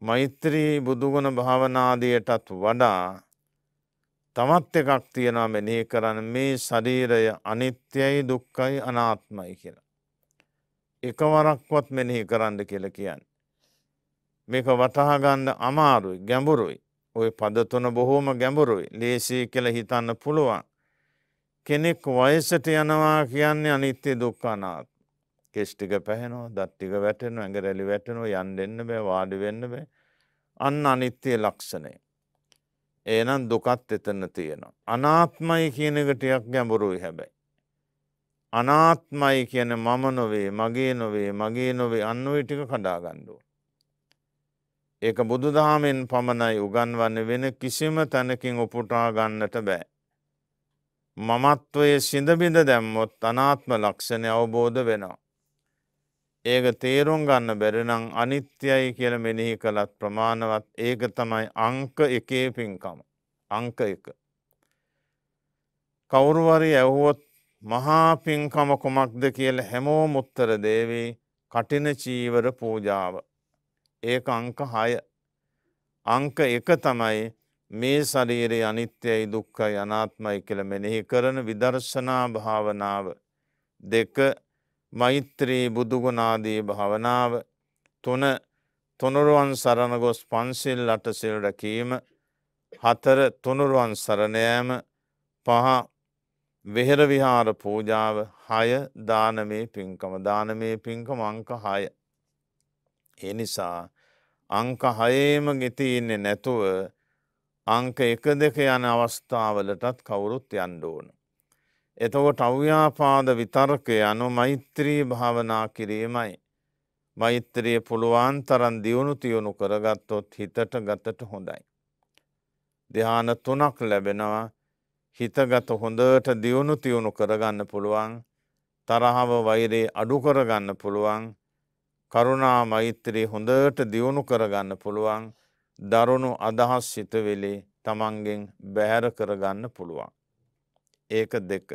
මෛත්‍රී බුදුගුණ භාවනාදියටත් වඩා තමත් එකක් තියෙනවා මෙනෙහි කරන්න මේ ශරීරය අනිත්‍යයි දුක්කයි අනාත්මයි කියලා. එකවරක්වත් මෙනෙහි කරන්න කියල කියන්න. මේක වටහාගන්න අමාරුයි ගැඹුරුයි ඔය පදතුන බොහෝම ගැඹුරුයි ලේසි කළ හිතන්න පුළුවන්. කෙනෙක් වයසට යනවා කියන්නේ අනිත්‍ය දුක්කානාත්. කෙෂ්ටික පැහැනෝ දත්තික වැටෙන ඇඟරැලි වැටනෝ යන් දෙන්න බෑ වාඩි වෙන්න බෑ අන්න අනිත්‍යය ලක්ෂණය. ඒනම් දුකත් එතන්න තියෙනවා. අනාත්මයි කියන එකටයක් ගැඹුරුයි හැබැයි. අනාත්මයි කියන මම නොවේ මගේ නොවේ මගේ නොවේ අන්නුවටික කඩාගණ්ඩුව. ඒක බුදුදහමෙන් පමණයි උගන්වන්න වෙන කිසිම තැනකින් උපුටා ගන්නට බෑ. මමත්වය සිඳබිඳ දැම්මොත් අනාත්ම ලක්ෂණය අවබෝධ වෙනවා. ඒක තේරුම් ගන්න බැරිනං අනිත්‍යයි කියල මෙනෙහි කළත් ප්‍රමාණවත් ඒක තමයි අංක එකේ පින්කම. අංක එක. කවුරුවරි ඇව්වොත් මහා පින්කම කුමක්ද කියල හැමෝ මුත්තර දේවී කටින චීවර පූජාව. ඒක අංක හය අංක එක තමයි මේ ශරීරයේ අනිත්‍යයි දුක්ඛයි අනාත්මයි කියලා මෙනෙහි කරන විදර්ශනා භාවනාව දෙක මෛත්‍රී බුදුගුණාදී භාවනාව තුන තුනුරුවන් සරණ ගොස් පන්සිල් අටසිල් රැකීම හතර තුනුරුවන් සරණයෑම පහ වෙහෙර විහාර පූජාව හය දානමේ පින්කම දානමේ පින්කම අංක හය ඒ නිසා අංක හයේම ගෙතිඉන්නේ නැතුව අංක එක දෙක යන අවස්ථාවලටත් කවුරුත් යන්න ඕන. එතකොට අව්‍යාපාද විතර්කය අනු මෛත්‍රී භාවනා කිරීමයි. මෛත්‍රිය පුළුවන් තරන් දියුණු තියුණු කරගත්තොත් හිතට ගතට හොඳයි. දෙහාන තුනක් ලැබෙනවා හිතගත හොඳට දියුණු තියුණු කරගන්න පුළුවන් තරහව වෛරේ අඩු කරගන්න පුළුවන් කරුණා මෛත්‍රී හොඳට දියුණු කරගන්න පුළුවන් දරුණු අදහස් සිතවෙලි තමන්ගෙන් බැහැර කරගන්න පුළුවන්. ඒක දෙක.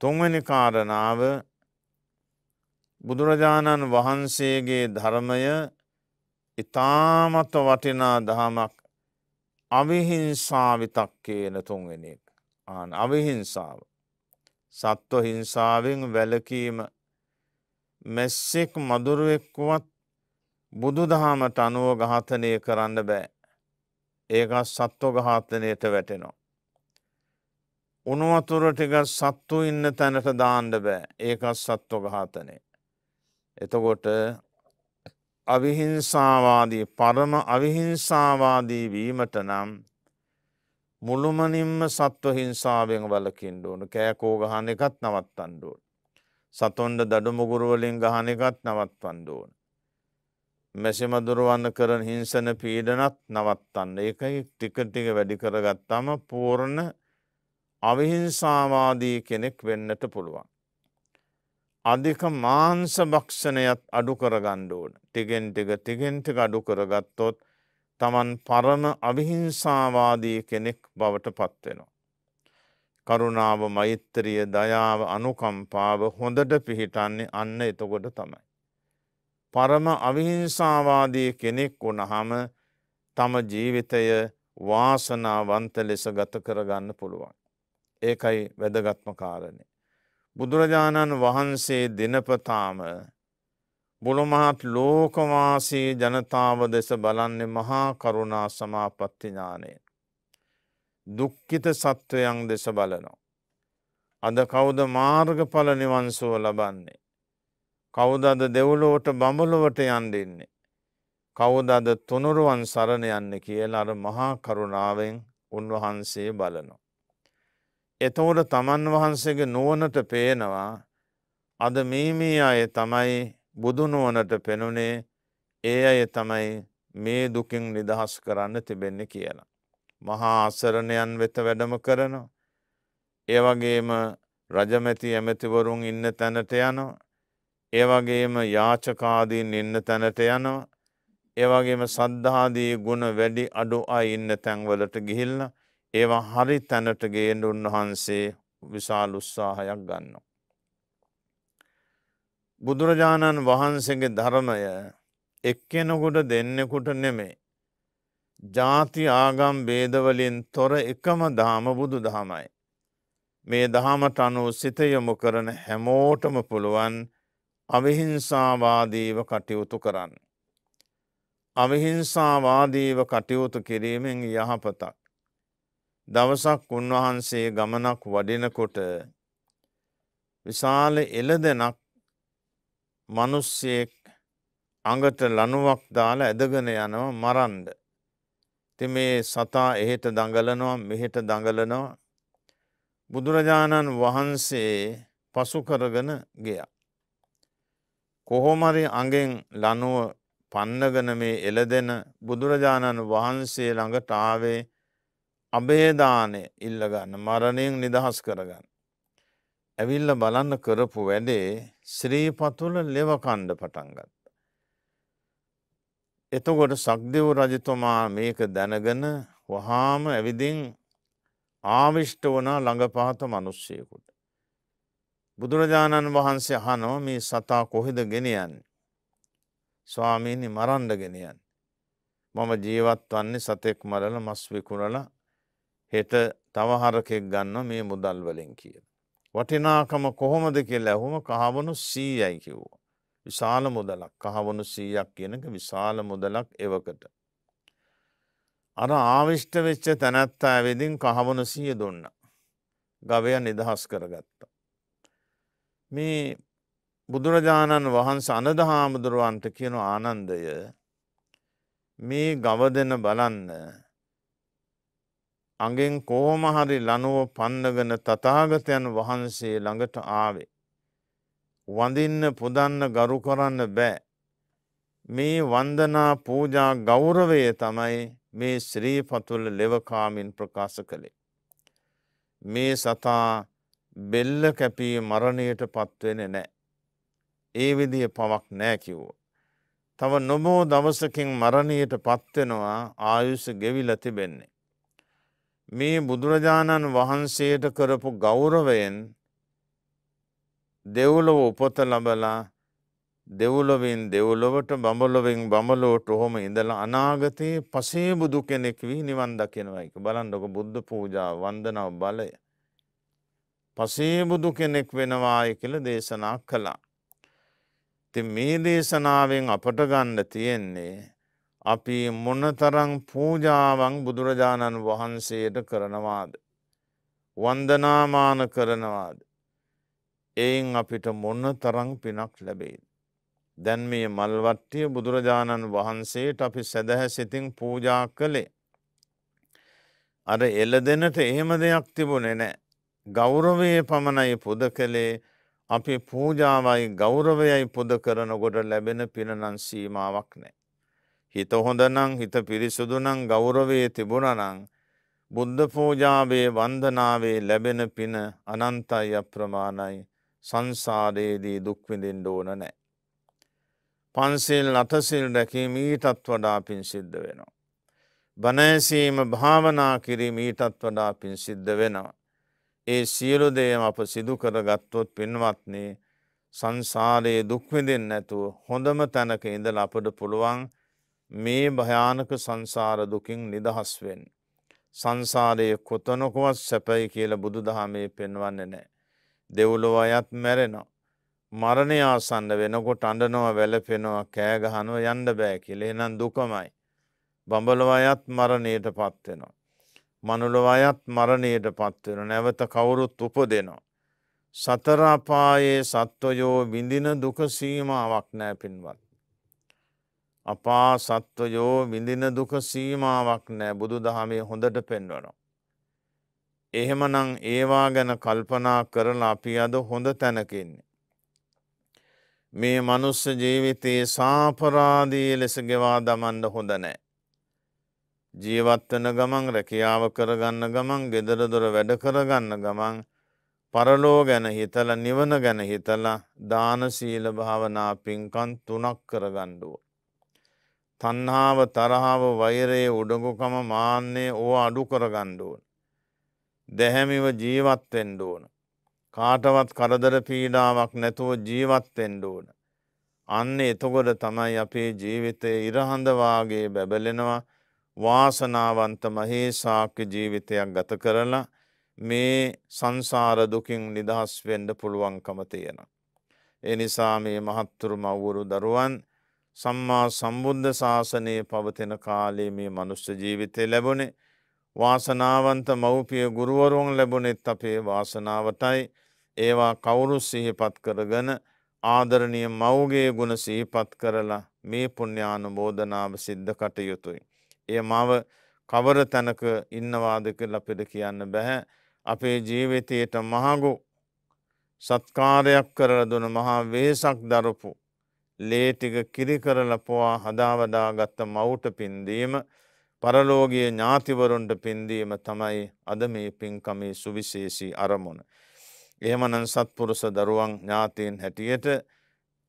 තුන්වැනි කාරණාව බුදුරජාණන් වහන්සේගේ ධර්මය ඉතාමත වටිනා දහමක් අවිහිංසාවිතක් කියන තුන්වෙෙනෙක් ආන අවිහිංසාව. සත්ව හිංසාවෙන් වැලකීම මැස්සෙක් මදුරුවෙක්කුවත් බුදු දහමට අනුව ඝාතනය කරන්න බෑ. ඒකත් සත්ව ඝාතනයට වැටෙනවා. උනුවතුර ටික සත්තු ඉන්න තැනට දාණ්ඩ බෑ ඒකත් සත්ව ඝාතනය. එතකොට අවිහිංසාවාදී පරම අවිහිංසාවාදී වීමට නම් මුළුමනින්ම සත්ව හිංසාාවෙන් වලකින්ඩ ඕන කෑකෝගහන එකත් නවත්තන්ඩුවට. සතුන්ට දඩුමුගුරුවලින් ගහන එකත් නවත්වන්න ඕන. මැසිමදුරුවන්න කරන හිංසන පීඩනත් නවත්තන්න එකයි ටිකටික වැඩි කරගත්තාම පූර්ණ අවිහිංසාවාදී කෙනෙක් වෙන්නට පුළුවන්. අධික මාංස භක්ෂණයත් අඩු කරගණ්ඩුවන ටිගෙන්ටික ටිගෙන්ටික අඩු කරගත්තොත් තමන් පරණ අවිහිංසාවාදී කෙනෙක් බවට පත්වෙනවා. කරුණාව මෛත්‍රිය දයාව අනුකම්පාව හොඳට පිහිටන්නේ අන්න එතකොට තමයි. පරම අවිහිංසාවාදී කෙනෙක් වුණහම තම ජීවිතය වාසනාවන්ත ලෙස ගත කරගන්න පුළුවන්. ඒකයි වැදගත්ම කාරණය. බුදුරජාණන් වහන්සේ දිනපතාම බුළුමහත් ලෝකවාසී ජනතාව දෙස බලන්නේ මහා කරුණා සමාපත්තිඥානයෙන්. දුක්කිත සත්වයන් දෙස බලනවා. අද කවුද මාර්ගඵල නිවන්සුව ලබන්නේ. කවුද අද දෙව්ලෝට බඹලොවට යන්ඩෙන්නේ. කවුද අද තුනුරුවන් සරණ යන්න කියල අර මහා කරුණාවෙන් උන්වහන්සේ බලනවා. එතවට තමන් වහන්සේගේ නුවනට පේනවා අද මීමී අය තමයි බුදුනුවනට පෙනුනේ ඒ අය තමයි මේ දුකින් නිදහස් කරන්න තිබෙන්නේ කියලා. මහා අසරණයන් වෙත වැඩම කරනවා. ඒවගේම රජමැති ඇමැතිවරුන් ඉන්න තැනට යනවා. ඒවගේම යාචකාදීන් ඉන්න තැනට යනවා. ඒවගේම සද්ධාදී ගුණ වැඩි අඩු අයි ඉන්න තැන්වලට ගිහිල්ල ඒවා හරි තැනට ගේන්ඩ උන්වහන්සේ විශාල උත්සාහයක් ගන්න. බුදුරජාණන් වහන්සේගේ ධර්මය එක්කෙනකුට දෙන්නෙකුට නෙමේ ජාති ආගම් බේදවලින් තොර එකම දාම බුදු දහමයි. මේ දහමට අනුව සිතයොමු කරන හැමෝටම පුළුවන් අවිහිංසාවාදීව කටයුතු කරන්න. අවිහිංසාවාදීව කටයුතු කිරීමෙන් යහපතක්. දවසක් උන්වහන්සේ ගමනක් වඩිනකොට විශාල එල දෙනක් මනුස්සයෙක් අඟට ලනුවක් දාලා ඇදගෙන යනව මරන්ඩ. ඉතින් මේ සතා එහෙට දඟලනවා මෙහෙට දඟලනවා බුදුරජාණන් වහන්සේ පසු කරගෙන ගියා. කොහොමරි අඟෙන් ලනුව පන්නගෙන මේ එළදෙන බුදුරජාණන් වහන්සේ ළඟට ආවේ අබේදානය ඉල්ලගන්න මරණයෙන් නිදහස් කරගන්න. ඇවිල්ල බලන්න කරපු වැඩේ ශ්‍රීපතුල ලෙවකණ්ඩ පටන්ගත්. එතකොට සක්දෙව් රජතුමා මේක දැනගෙන වහාම ඇවිදින් ආවිෂ්ට වනා ළඟපාත මනුස්සයකුට. බුදුරජාණන් වහන්සේ හනෝ මේ සතා කොහෙද ගෙනයන්. ස්වාමීණි මරන්ඩ ගෙනයන්. මම ජීවත් වන්නේ සතෙක් මරල මස් විකුණල හෙට තවහරකෙක් ගන්න මේ මුදල්වලින් කියන. වටිනාකම කොහොමද කිය ලැහුම කහවනු සීයයි කිව්වා. විශාල මුදලක් කහවනු සීයක් කියනක විශාල මුදලක් එවකට. අර ආවිෂ්ට වෙච්ච තැනැත්තා ඇවිදින් කහවනු සීය දුන්න. ගවය නිදහස් කරගත්ත. මේ බුදුරජාණන් වහන්ස අනද හාමුදුරුවන්ට කියන ආනන්දය මේ ගව දෙන බලන්න අගෙන් කෝමහරි ලනුව පන්නගෙන තතාගතයන් වහන්සේ ළඟට ආවේ. වඳින්න පුදන්න ගරු කරන්න බෑ. මේ වන්දනා පූජා ගෞරවය තමයි මේ ශ්‍රීපතුල ලෙවකාමින් ප්‍රකාශ කළේ. මේ සතා බෙල්ල කැපී මරණයට පත්වෙන නෑ. ඒ විදිය පවක් නෑ කිව්ව. තව නොබෝ දවසකින් මරණයට පත්වෙනවා ආයුෂ ගෙවිල තිබෙන්නේ. මේ බුදුරජාණන් වහන්සේට කරපු ගෞරවයෙන් දෙව්ලොව උපත ලබලා දෙව්ලොවින් දෙව්ලොවට බඹලොවෙන් බඹලෝට ඔහොම ඉඳලා අනාගතයේ පසේ බුදු කෙනෙක් වී නිවන් දකිනවා එක බලන්නක බුද්ධ පූජා වන්දනාව බලය. පසේ බුදු කෙනෙක් වෙනවාය කියල දේශනා කළා. ති මේ දේශනාවෙන් අපට ගන්න තියෙන්නේ අපි මොනතරං පූජාවන් බුදුරජාණන් වහන්සේට කරනවාද. වන්දනාමාන කරනවාද. එයින් අපිට මොන්න තරං පිනක් ලැබේද. දැන් මේ මල්වට්ටිය බුදුරජාණන් වහන්සේට අපි සැදැහැ සිතින් පූජා කළේ. අර එල දෙනට එහෙම දෙයක් තිබුණෙ නෑ. ගෞරවයේ පමණයි පුද කළේ අපි පූජාවයි ගෞරවයයි පුද කරනකොට ලැබෙන පිනනන් සීමාවක් නෑ. හිත හොඳනං හිත පිරිසුදුනං ගෞරවයේ තිබුණනං බුද්ධ පූජාවේ වන්දනාවේ ලැබෙන පින අනන්තයි අප්‍රමාණයි සංසාරයේදී දුක්විඳින් ඕන නෑ. පන්සිල් අතසිල් රැකීම ඊටත් වඩා පින් සිද්ධ වෙනවා. බනෑසීම භාවනා කිරීම ඊටත් වඩා පින් සිද්ධ වෙනවා. ඒ සියලු දේම අප සිදුකර ගත්තොත් පින්වත්නේ සංසාරයේ දුක්විඳින් නැතුව හොඳම තැනක ඉඳල අපට පුළුවන් මේ භයානක සංසාර දුකින් නිදහස් වෙන්. සංසාරයේ කොතනොකවත් සැපයි කියල බුදු දහමේ පෙන්වන්නේ නෑ. දෙව්ලොව අයත් මැරෙනවා. මරණය ආසන්න වෙනකොට අඩනවා වැලපෙනවා කෑගහනුව යන්ඩ බෑ කියල එනම් දුකමයි. බඹලොව අයත් මරණයට පත්වෙනවා. මනුලොව අයත් මරණයට පත්වෙන නැවත කවුරුත් උපදෙනවා. සතරාපායේ සත්වයෝ විඳින දුක සීමාවක් නෑ පින්වත්. අපා සත්වයෝ විඳින දුක සීමාවක් නෑ බුදු දහමේ හොඳට පෙන්වනවා. එහෙමනම් ඒවා ගැන කල්පනා කරලා අපි අද හොඳ තැනකින්නේ. මේ මනුස්ස ජීවිතයේ සාපරාදී ලෙස ගෙවා දමන්න හොඳ නෑ. ජීවත්වන ගමන් රැකියාව කරගන්න ගමන් ගෙදරදොර වැඩ කරගන්න ගමන් පරලෝ ගැන හිතල නිවන ගැන හිතල දානශීල භාවනා පින්කන් තුනක් කරගණ්ඩුව. තන්හාාව තරහාව වෛරයේ උඩගුකම මාන්‍යයේ ඕ අඩු කරගණ්ඩුවන්. දැහැමිව ජීවත්වෙන්ඩ ඕන. කාටවත් කරදර පීඩාවක් නැතුව ජීවත්වෙන්ඩ ඕන. අන්න එතකොට තමයි අපේ ජීවිතය ඉරහඳවාගේ බැබලෙනවා වාසනාවන්ත මහේසාක්‍ය ජීවිතයක් ගත කරලා මේ සංසාර දුකින් නිදහස් වෙන්ඩ පුළුවන්කම තියෙන. එනිසා මේ මහත්තුරු මවුරු දරුවන් සම්මා සම්බුද්ධ ශාසනයේ පවතින කාලේ මේ මනුස්්‍ය ජීවිතය ලැබුණේ වාසනාවන්ත මව්පිය ගුරුවරුන් ලැබුණෙත් අපේ වාසනාවටයි ඒවා කවුරුස් සිහිපත් කරගන ආදරණය මව්ගේ ගුණ සිහිපත් කරලා මේ පුුණ්‍යානු බෝධනාව සිද්ධ කටයුතුයි. ඒ මව කවර තැනක ඉන්නවාදක ලපිට කියන්න බැහැ. අපේ ජීවිතයට මහගු සත්කාරයක් කරලදුන මහා වේසක් දරපු ලේටික කිරි කරලපුවා හදාවදාගත්ත මවුට පින්දීම පරලෝගිය ඥාතිවරුන්ට පින්දීම තමයි අද මේ පින්කමේ සුවිශේෂී අරමුණ. එහෙමනන් සත්පුරුස දරුවන් ඥාතීන් හැටියට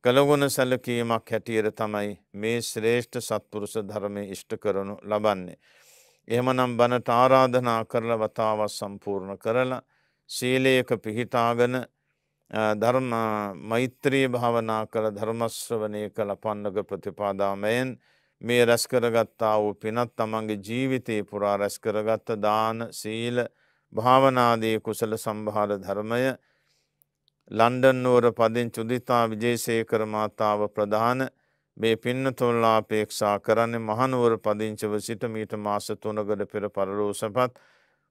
කළගුණ සැලකීමක් හැටියට තමයි මේ ශ්‍රේෂ්ඨ සත්පුරුස ධර්මය ඉෂ්ට කරනු ලබන්නේ. එහෙමනම් බණට ආරාධනා කරල වතාවත් සම්පූර්ණ කරලා සීලයක පිහිතාගන ධර්ම මෛත්‍රී භාවනා කළ ධර්මශ්‍රවනය කළ පන්නග ප්‍රතිපාදාමයෙන් මේ රැස්කරගත්තා වූ පිනත් තමන්ගේ ජීවිතයේ පුරා රැස්කරගත්ත දාන සීල භාවනාදී කුසල සම්භාර ධර්මය ලන්ඩන් නුවර පදින් චුදිතා විජේසේකර මාතාව ප්‍රධාන මේ පින්නතුල්ලා අපේක්ෂා කරන්නේ මහනුවර පදිංචව සිට මීට මාස තුනකට පෙර පරලෝ සපත්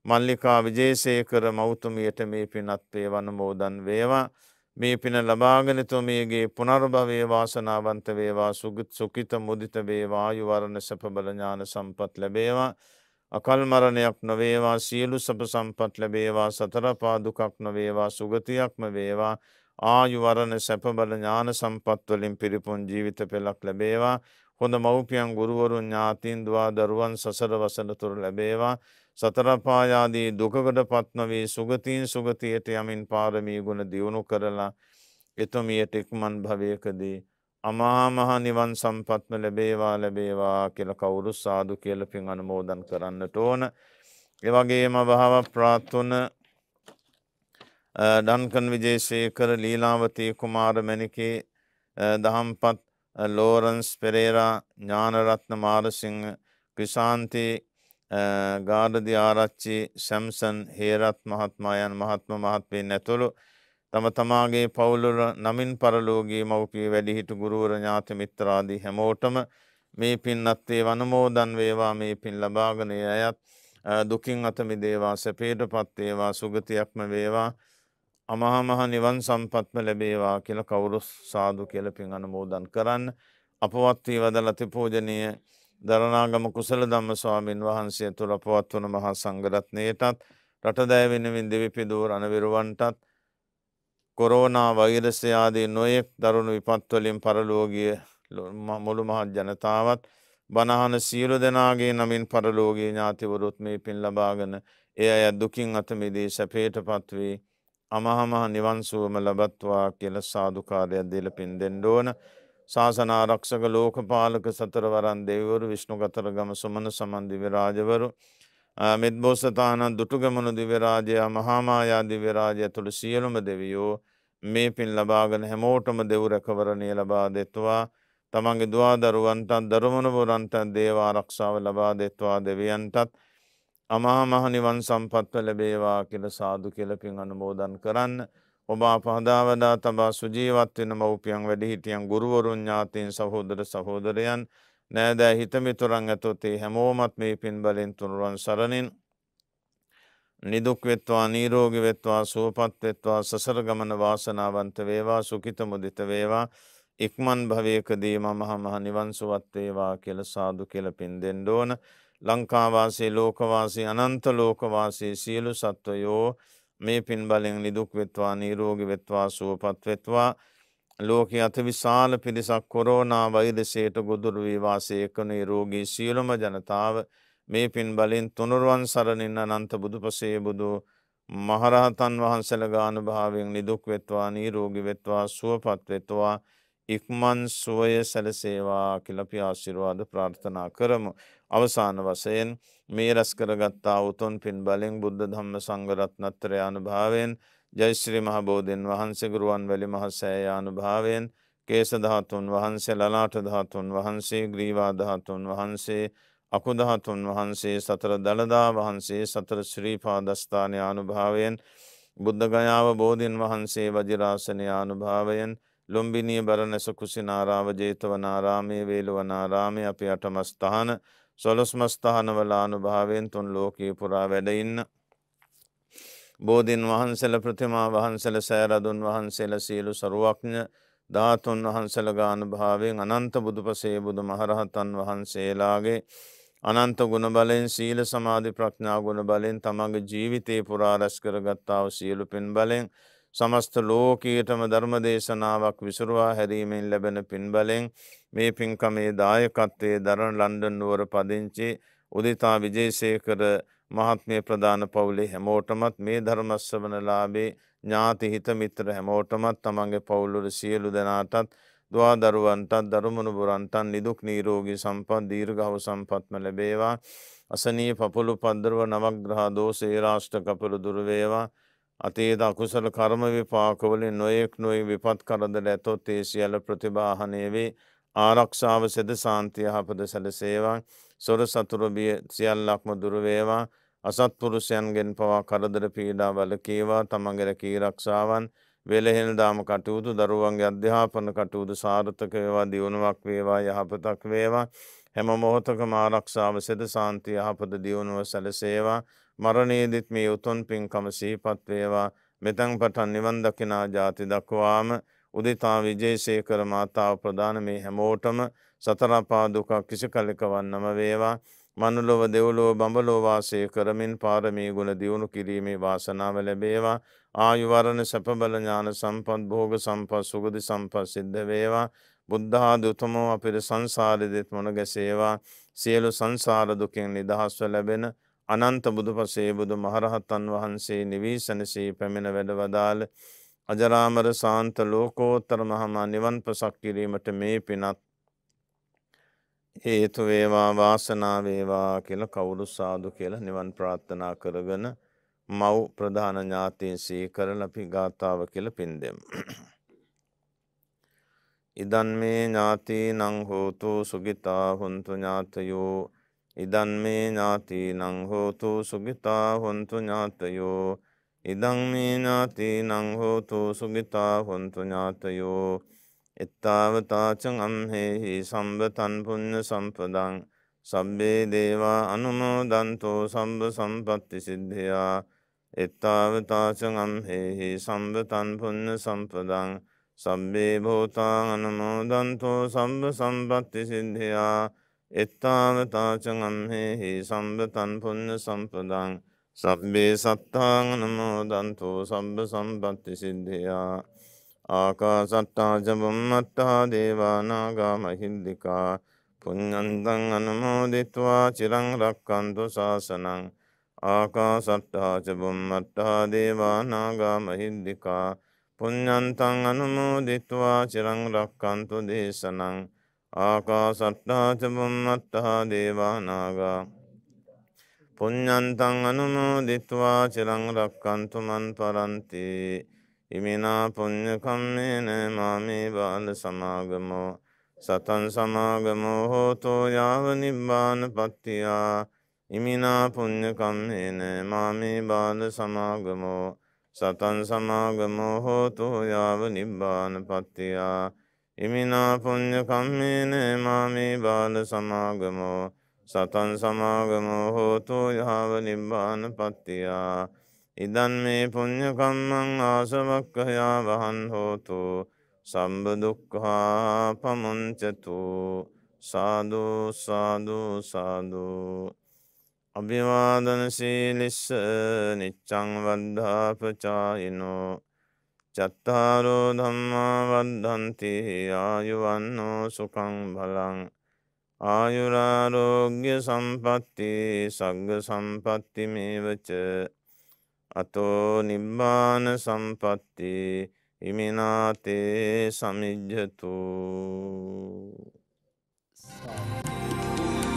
මල්ලිකා විජේසේකර මෞතුමියට මේ පිනත් පේවන මෝදන් වේවා මේ පින ලබාගනතුමියගේ පුනර්භවය වාසනාවන්ත වේවා සුගත් සුකිත මුදිත වේවා යුවරණ සැපබලඥාන සම්පත් ලැබේවා අකල් මරණයක් නොවේවා සියලු සප සම්පත් ලැබේවා සතරපා දුකක් නොවේවා සුගතියක්ම වේවා ආයුවරණ සැපබල ඥාන සම්පත්වලින් පිරිපුන් ජීවිත පෙළක් ලැබේවා හොඳ මව්පියන් ගුරුවරුන් ඥාතින් දවා දරුවන් සසර වසනතුර ලැබේවා සතරපායාදී දුකකට පත්නවී සුගතීන් සුගතියට යමින් පාරමී ගුණ දියුණු කරලා එතුමියට ඉක්මන් භවයකදී අමාමහා නිවන් සම්පත්ම ලැබේවා ලැබේවා කියල කවුරු සාදු කියල පින් අනුමෝදන් කරන්නට ඕන. එවගේම භාව ප්‍රාත්වන ඩන්කන් විජේශේකර ලීලාවතී කුමාර මැනිකේ දහම්පත් ලෝරන්ස් පෙරේරා ඥානරත්න මාරසිංහ ක්‍රිසාන්තී ගාඩදි ආරච්චි සැම්සන් හේරත් මහත්මායන් මහත්ම මහත්වෙන් ඇතුළු තම තමාගේ පවුලුර නමින් පරලෝගේ මවපිය වැඩිහිටු ගුරුවර ඥාත මිත්‍රාදී හැමෝටම මේ පින්නත්තේ වනමෝදන් වේවා මේ පින් ලබාගනය අයත් දුකින් අතමි දේවා සැපේට පත්තේවා සුගතියක්ම වේවා අමහමහ නිවන් සම්පත්ම ලැබේවා කියල කවුරු සාදු කියල පින් අනමෝදන් කරන්න අපවත්වී වදලති පෝජනය දරනාගම කුසල ධම්ම ස්වාමීන් වහන්සේ තුළ පවත්වන මහා සංගරත්නයටත් රටදෑ වෙනුවෙන් දෙවිපිදූ රණවිරුවන්ටත් කොරෝනා වෛරසය ආදී නොයෙක් දරුණු විපත්වලින් පරලෝගිය මුළු මහත් ජනතාවත් බණහන සියලු දෙනාගේ නමින් පරලෝගී ඥාතිවරුත් මේ පින් ලබාගෙන එය අය දුකින් අතමිදී සැපේට පත්වී අමහමහ නිවන්සුවම ලබත්වා කියල සාධකාරයක් දෙල පින් දෙෙන්ඩෝන ශාසනාරක්ෂක ලෝකපාලක සතරවරන් දෙවරු විශ්ණු කතරගම සුමන සමන්දි විරාජවරු මෙත්බෝසතානන් දුටුගමනු දිවරාජයා මහාමායා දිවරාජය තුළ සියලුම දෙවියෝ මේ පින් ලබාගෙන හැමෝටම දෙව් රැකවරණය ලබා දෙත්වා තමන්ගේ දවා දරුවන්ටත් දරුමණපුරන්ට දේවාරක්ෂාව ලබා දෙත්වා දෙවියන්ටත් අමහා මහනිවන් සම්පත්ව ලැබේවා කියල සාදු කියලපින් අනුමෝදන් කරන්න. ඔබ පහදාවදා තබා සුජීවත්වෙන මවපියන් වැඩි හිටියන් ගුරුවරුන් ඥාතීන් සහෝදර සහෝදරයන් නෑදෑ හිතමිතුරන් ඇතුතේ හැමෝමත් මේ පින් බලින් තුරුවන් සරණින් නිදුක් වෙත්වා නීරෝගි වෙත්වා සුවපත් වෙත්වා සසර ගමන වාසනාවන්ත වේවා සුකිත මුදිත වේවා ඉක්මන් භවයකදී මමහ මහ නිවන්සුවත් වේවා කියල සාදු කියල පින් දෙෙන්ඩෝන ලංකාවාසේ ලෝකවාසී අනන්ත ලෝකවාසී සියලු සත්වයෝ මේ පින් බලෙන් නිදුක් වෙත්වා නීරෝගි වෙත්වා සුවපත් වෙත්වා ලෝක අත විශාල පිරිසක් කොරෝනා වෛරසයට ගොදුරු වීවාසය කන රෝගී සියලුම ජනතාව මේ පින් බලින් තුනුරුවන් සරණින් අනන්ත බුදුපසේ බුදු මහරහතන් වහන්සලගාන භාවෙන් නිදුක් වෙත්වා නීරෝගි වෙත්වා සුවපත් වෙත්වා ඉක්මන් සුවය සැලසේවා කිලපි ආශිරවාද ප්‍රාර්ථනා කරමු. අවසාන වශයෙන් මේ රැස් කරගත්තා උතුන් පින් බලින් බුද්ධ ධම්ම සංගරත්නත්‍රය අනුභාවයෙන් ජෛශ්‍රී මහබෝධීන් වහන්සේගුරුවන් වැලි මහසෑය අනුභාවයෙන් කේසධාතුන් වහන්සේ ලලාටධාතුන් වහන්සේ ග්‍රීවාධාතුන් වහන්සේ අකුදහතුන් වහන්සේ සතර දළදා වහන්සේ සතර ශ්‍රීපාදස්ථානය අනුභාවයෙන් බුද්ධගයාව බෝධීන් වහන්සේ වජිරාසනය අනුභාවයෙන් ලුම්බිනී බරණැස කුසිනාරාව ජේතවනාරාමය වේළුවනාරාමය අපි අටමස්ථාන සොලොස්මස්ථානවල අනුභාවෙන් තුන් ලෝකී පුරා වැඩඉන්න. බෝධීන් වහන්සල ප්‍රතිමා වහන්සල සෑරදුන් වහන්සේල සියලු සරුවක්ඥ ධාතුන් වහන්සල ගානුභාවෙන් අනන්ත බුදුපසේ බුදු මහරහතන් වහන්සේලාගේ අනන්ත ගුණ බලෙන් සීල සමාධි ප්‍රඥා ගුණ බලෙන් තමගේ ජීවිතයේ පුරා රැස් කරගත්තාව සියලු පින් බලෙන් සමස්ත ලෝකීටම ධර්මදේශනාවක් විසුරුවා හැරීමෙන් ලැබෙන පින් බලෙන් මේ පින්කමේ දායකත්වයේ දරණ ලන්ඩන් නුවර පදිංචි උදිතා විජේසේකර මහත්මිය ප්‍රධාන පවුලේ හැමෝටමත් මේ ධර්මස්සවනලාභේ ඥාති හිත මිත්‍ර හැමෝටමත් තමන්ගේ පවුල්වල සියලු දෙනාටත් දවා දරුවන්ටත් දරුමණු පුරන්ටන් නිදුක් නීරෝගී සම්පත් දීර්ඝව සම්පත්ම ලැබේවා අසනී පපුළු පද්දරව නවග්‍රහ දෝසේ රාෂ්ට කපළු දුරවේවා අතේද අකුසල කර්ම විපාකවලින් නොයෙක් නොයි විපත් කරදර ඇතොත් ඒ සියල ප්‍රතිභාහනය වේ ආරක්ෂාව සෙද සාන්තිය හපද සැලසේවා සොර සතුරබිය සියල්ලක්ම දුරවේවා අසත්පුරුෂයන්ගෙන් පවා කරදර පීඩා වලකීවා තමන්ගෙර කීරක්ෂාවන් වෙළහෙල් දාම කටයුතු දරුවන්ගේ අධ්‍යාපන කටයුතු සාර්ථක වේවා දියුණුවක් වේවා යහපතක් වේවා හැම මොහොතක මාරක්ෂාව සෙද සාන්තිය යහපද දියුණුව සැලසේවා මරණයේදිත් මේ උතුන් පින්කම සීපත් වේවා මෙතැන් පටන් නිවන් දකිනා ජාති දක්වාම උදිතා විජේසේකර මාතාව ප්‍රධාන මේ හැමෝටම සතරපාදුකක් කිසි කලෙකවන්නම වේවා. මනුලොව දෙව්ලෝ බඹලෝවාසය කරමින් පාරමී ගුණ දියුණු කිරීමේ වාසනාව ලැබේවා. ආයුවරණ සැපබලඥාන සම්පත් භෝග සම්පත් සුගදි සම්පත් සිද්ධ වේවා. බුද්ධාද උතුමෝ අපිට සංසාරදෙත් මොන ගැසේවා. සියලු සංසාර දුකෙන් නිදහස්ව ලැබෙන අනන්ත බුදුපසේ බුදු මහරහතන් වහන්සේ නිවී සැනසී පැමිණ වැඩවදාළ අජරාමර සාන්ත ලෝකෝත්තර මහමා නිවන් පසක් කිරීමට මේ පිනත් හේතු වේවා වාසනා වේවා කියලා කවුරු සාදු කියලා නිවන් ප්‍රාර්ථනා කරගෙන මව් ප්‍රධාන ඥාතීන් සිහි කරලා අපි ගාතාව කියලා පින් දෙමු. ඉදන් මේ ඥාතීනං හෝතු සුගිතා හුන්තු ඥාතයෝ ඉදන් මේ ඥාතීනං හෝතු සුගිතා හුන්තු ඥාතයෝ ඉදං මේනාති නංහෝතු සුගිතා හොන්තුඥාතයෝ එත්තාවතාචං අම්හෙහි සම්බතන් පුුණ්්‍ය සම්පදං සබ්බේ දේවා අනුමෝදන්තෝ සම්බ සම්පත්ති සිද්ධයා එත්තාවතාචං අම්හෙහි සම්බතන් පුුණ්්‍ය සම්පදං සබ්බේ භෝතාං අනමෝදන්තෝ සම්බ සම්පත්ති සිද්ධයා එත්තාවතාචං අම්හෙහි සම්බතන් පුුණ්්‍ය සම්පදං සබ්බේ සත්තාං නමෝදන්තු සම්බ සම්පත්ති සිද්ධියා ආකාසට්ටා ජබම්මට්ටා දේවානාගා මහින්දිකා පුඤ්ඤන්තං අනුමෝදිත්වා චිරං රක්칸තු ශාසනං ආකාසට්ටා ජබම්මට්ටා දේවානාගා මහින්දිකා පුඤ්ඤන්තං අනුමෝදිත්වා චිරං රක්칸තු දේශනං ආකාසට්ටා ජබම්මට්ටා දේවානාගා පුඤ්ඤන්තං අනුමෝදිත්වා චිරං රක්칸තු මන් පරන්ති ඉමිනා පුඤ්ඤ කම්මේන මාමේ බාල සමාගමෝ සතන් සමාගමෝ හෝතෝ යාව නිබ්බානපත්තියා ඉමිනා පුඤ්ඤකම්මේන මාමේ බාල සමාගමෝ සතන් සමාගමෝ හෝතු යාව නිබ්බාන පත්තියා ඉමිනා පුඤ්ඤකම්මේන මාමේ බාල සමාගමෝ සතන් සමාගමෝ හෝතෝ යහාව නිබ්බාන පත්තියා ඉදන් මේ පුං්ඥකම්මං ආසවක්කයා වහන් හෝතු සම්බදුක්හා පමංචතු සාධූ සාධූ සාධූ අභිවාදන සීලිස්ස නිච්චං වද්ධාපචායිනෝ චත්තාරෝ ධම්මා වද්ධන්ති ආයුවන්නෝ සුකං බලං ආයුරාරෝග්‍ය සම්පත්ති සග්ග සම්පත්ති මේවච අතෝ නිබ්බාන සම්පත්ති ඉමිනාතේ සමිජ්ජතු Thank you.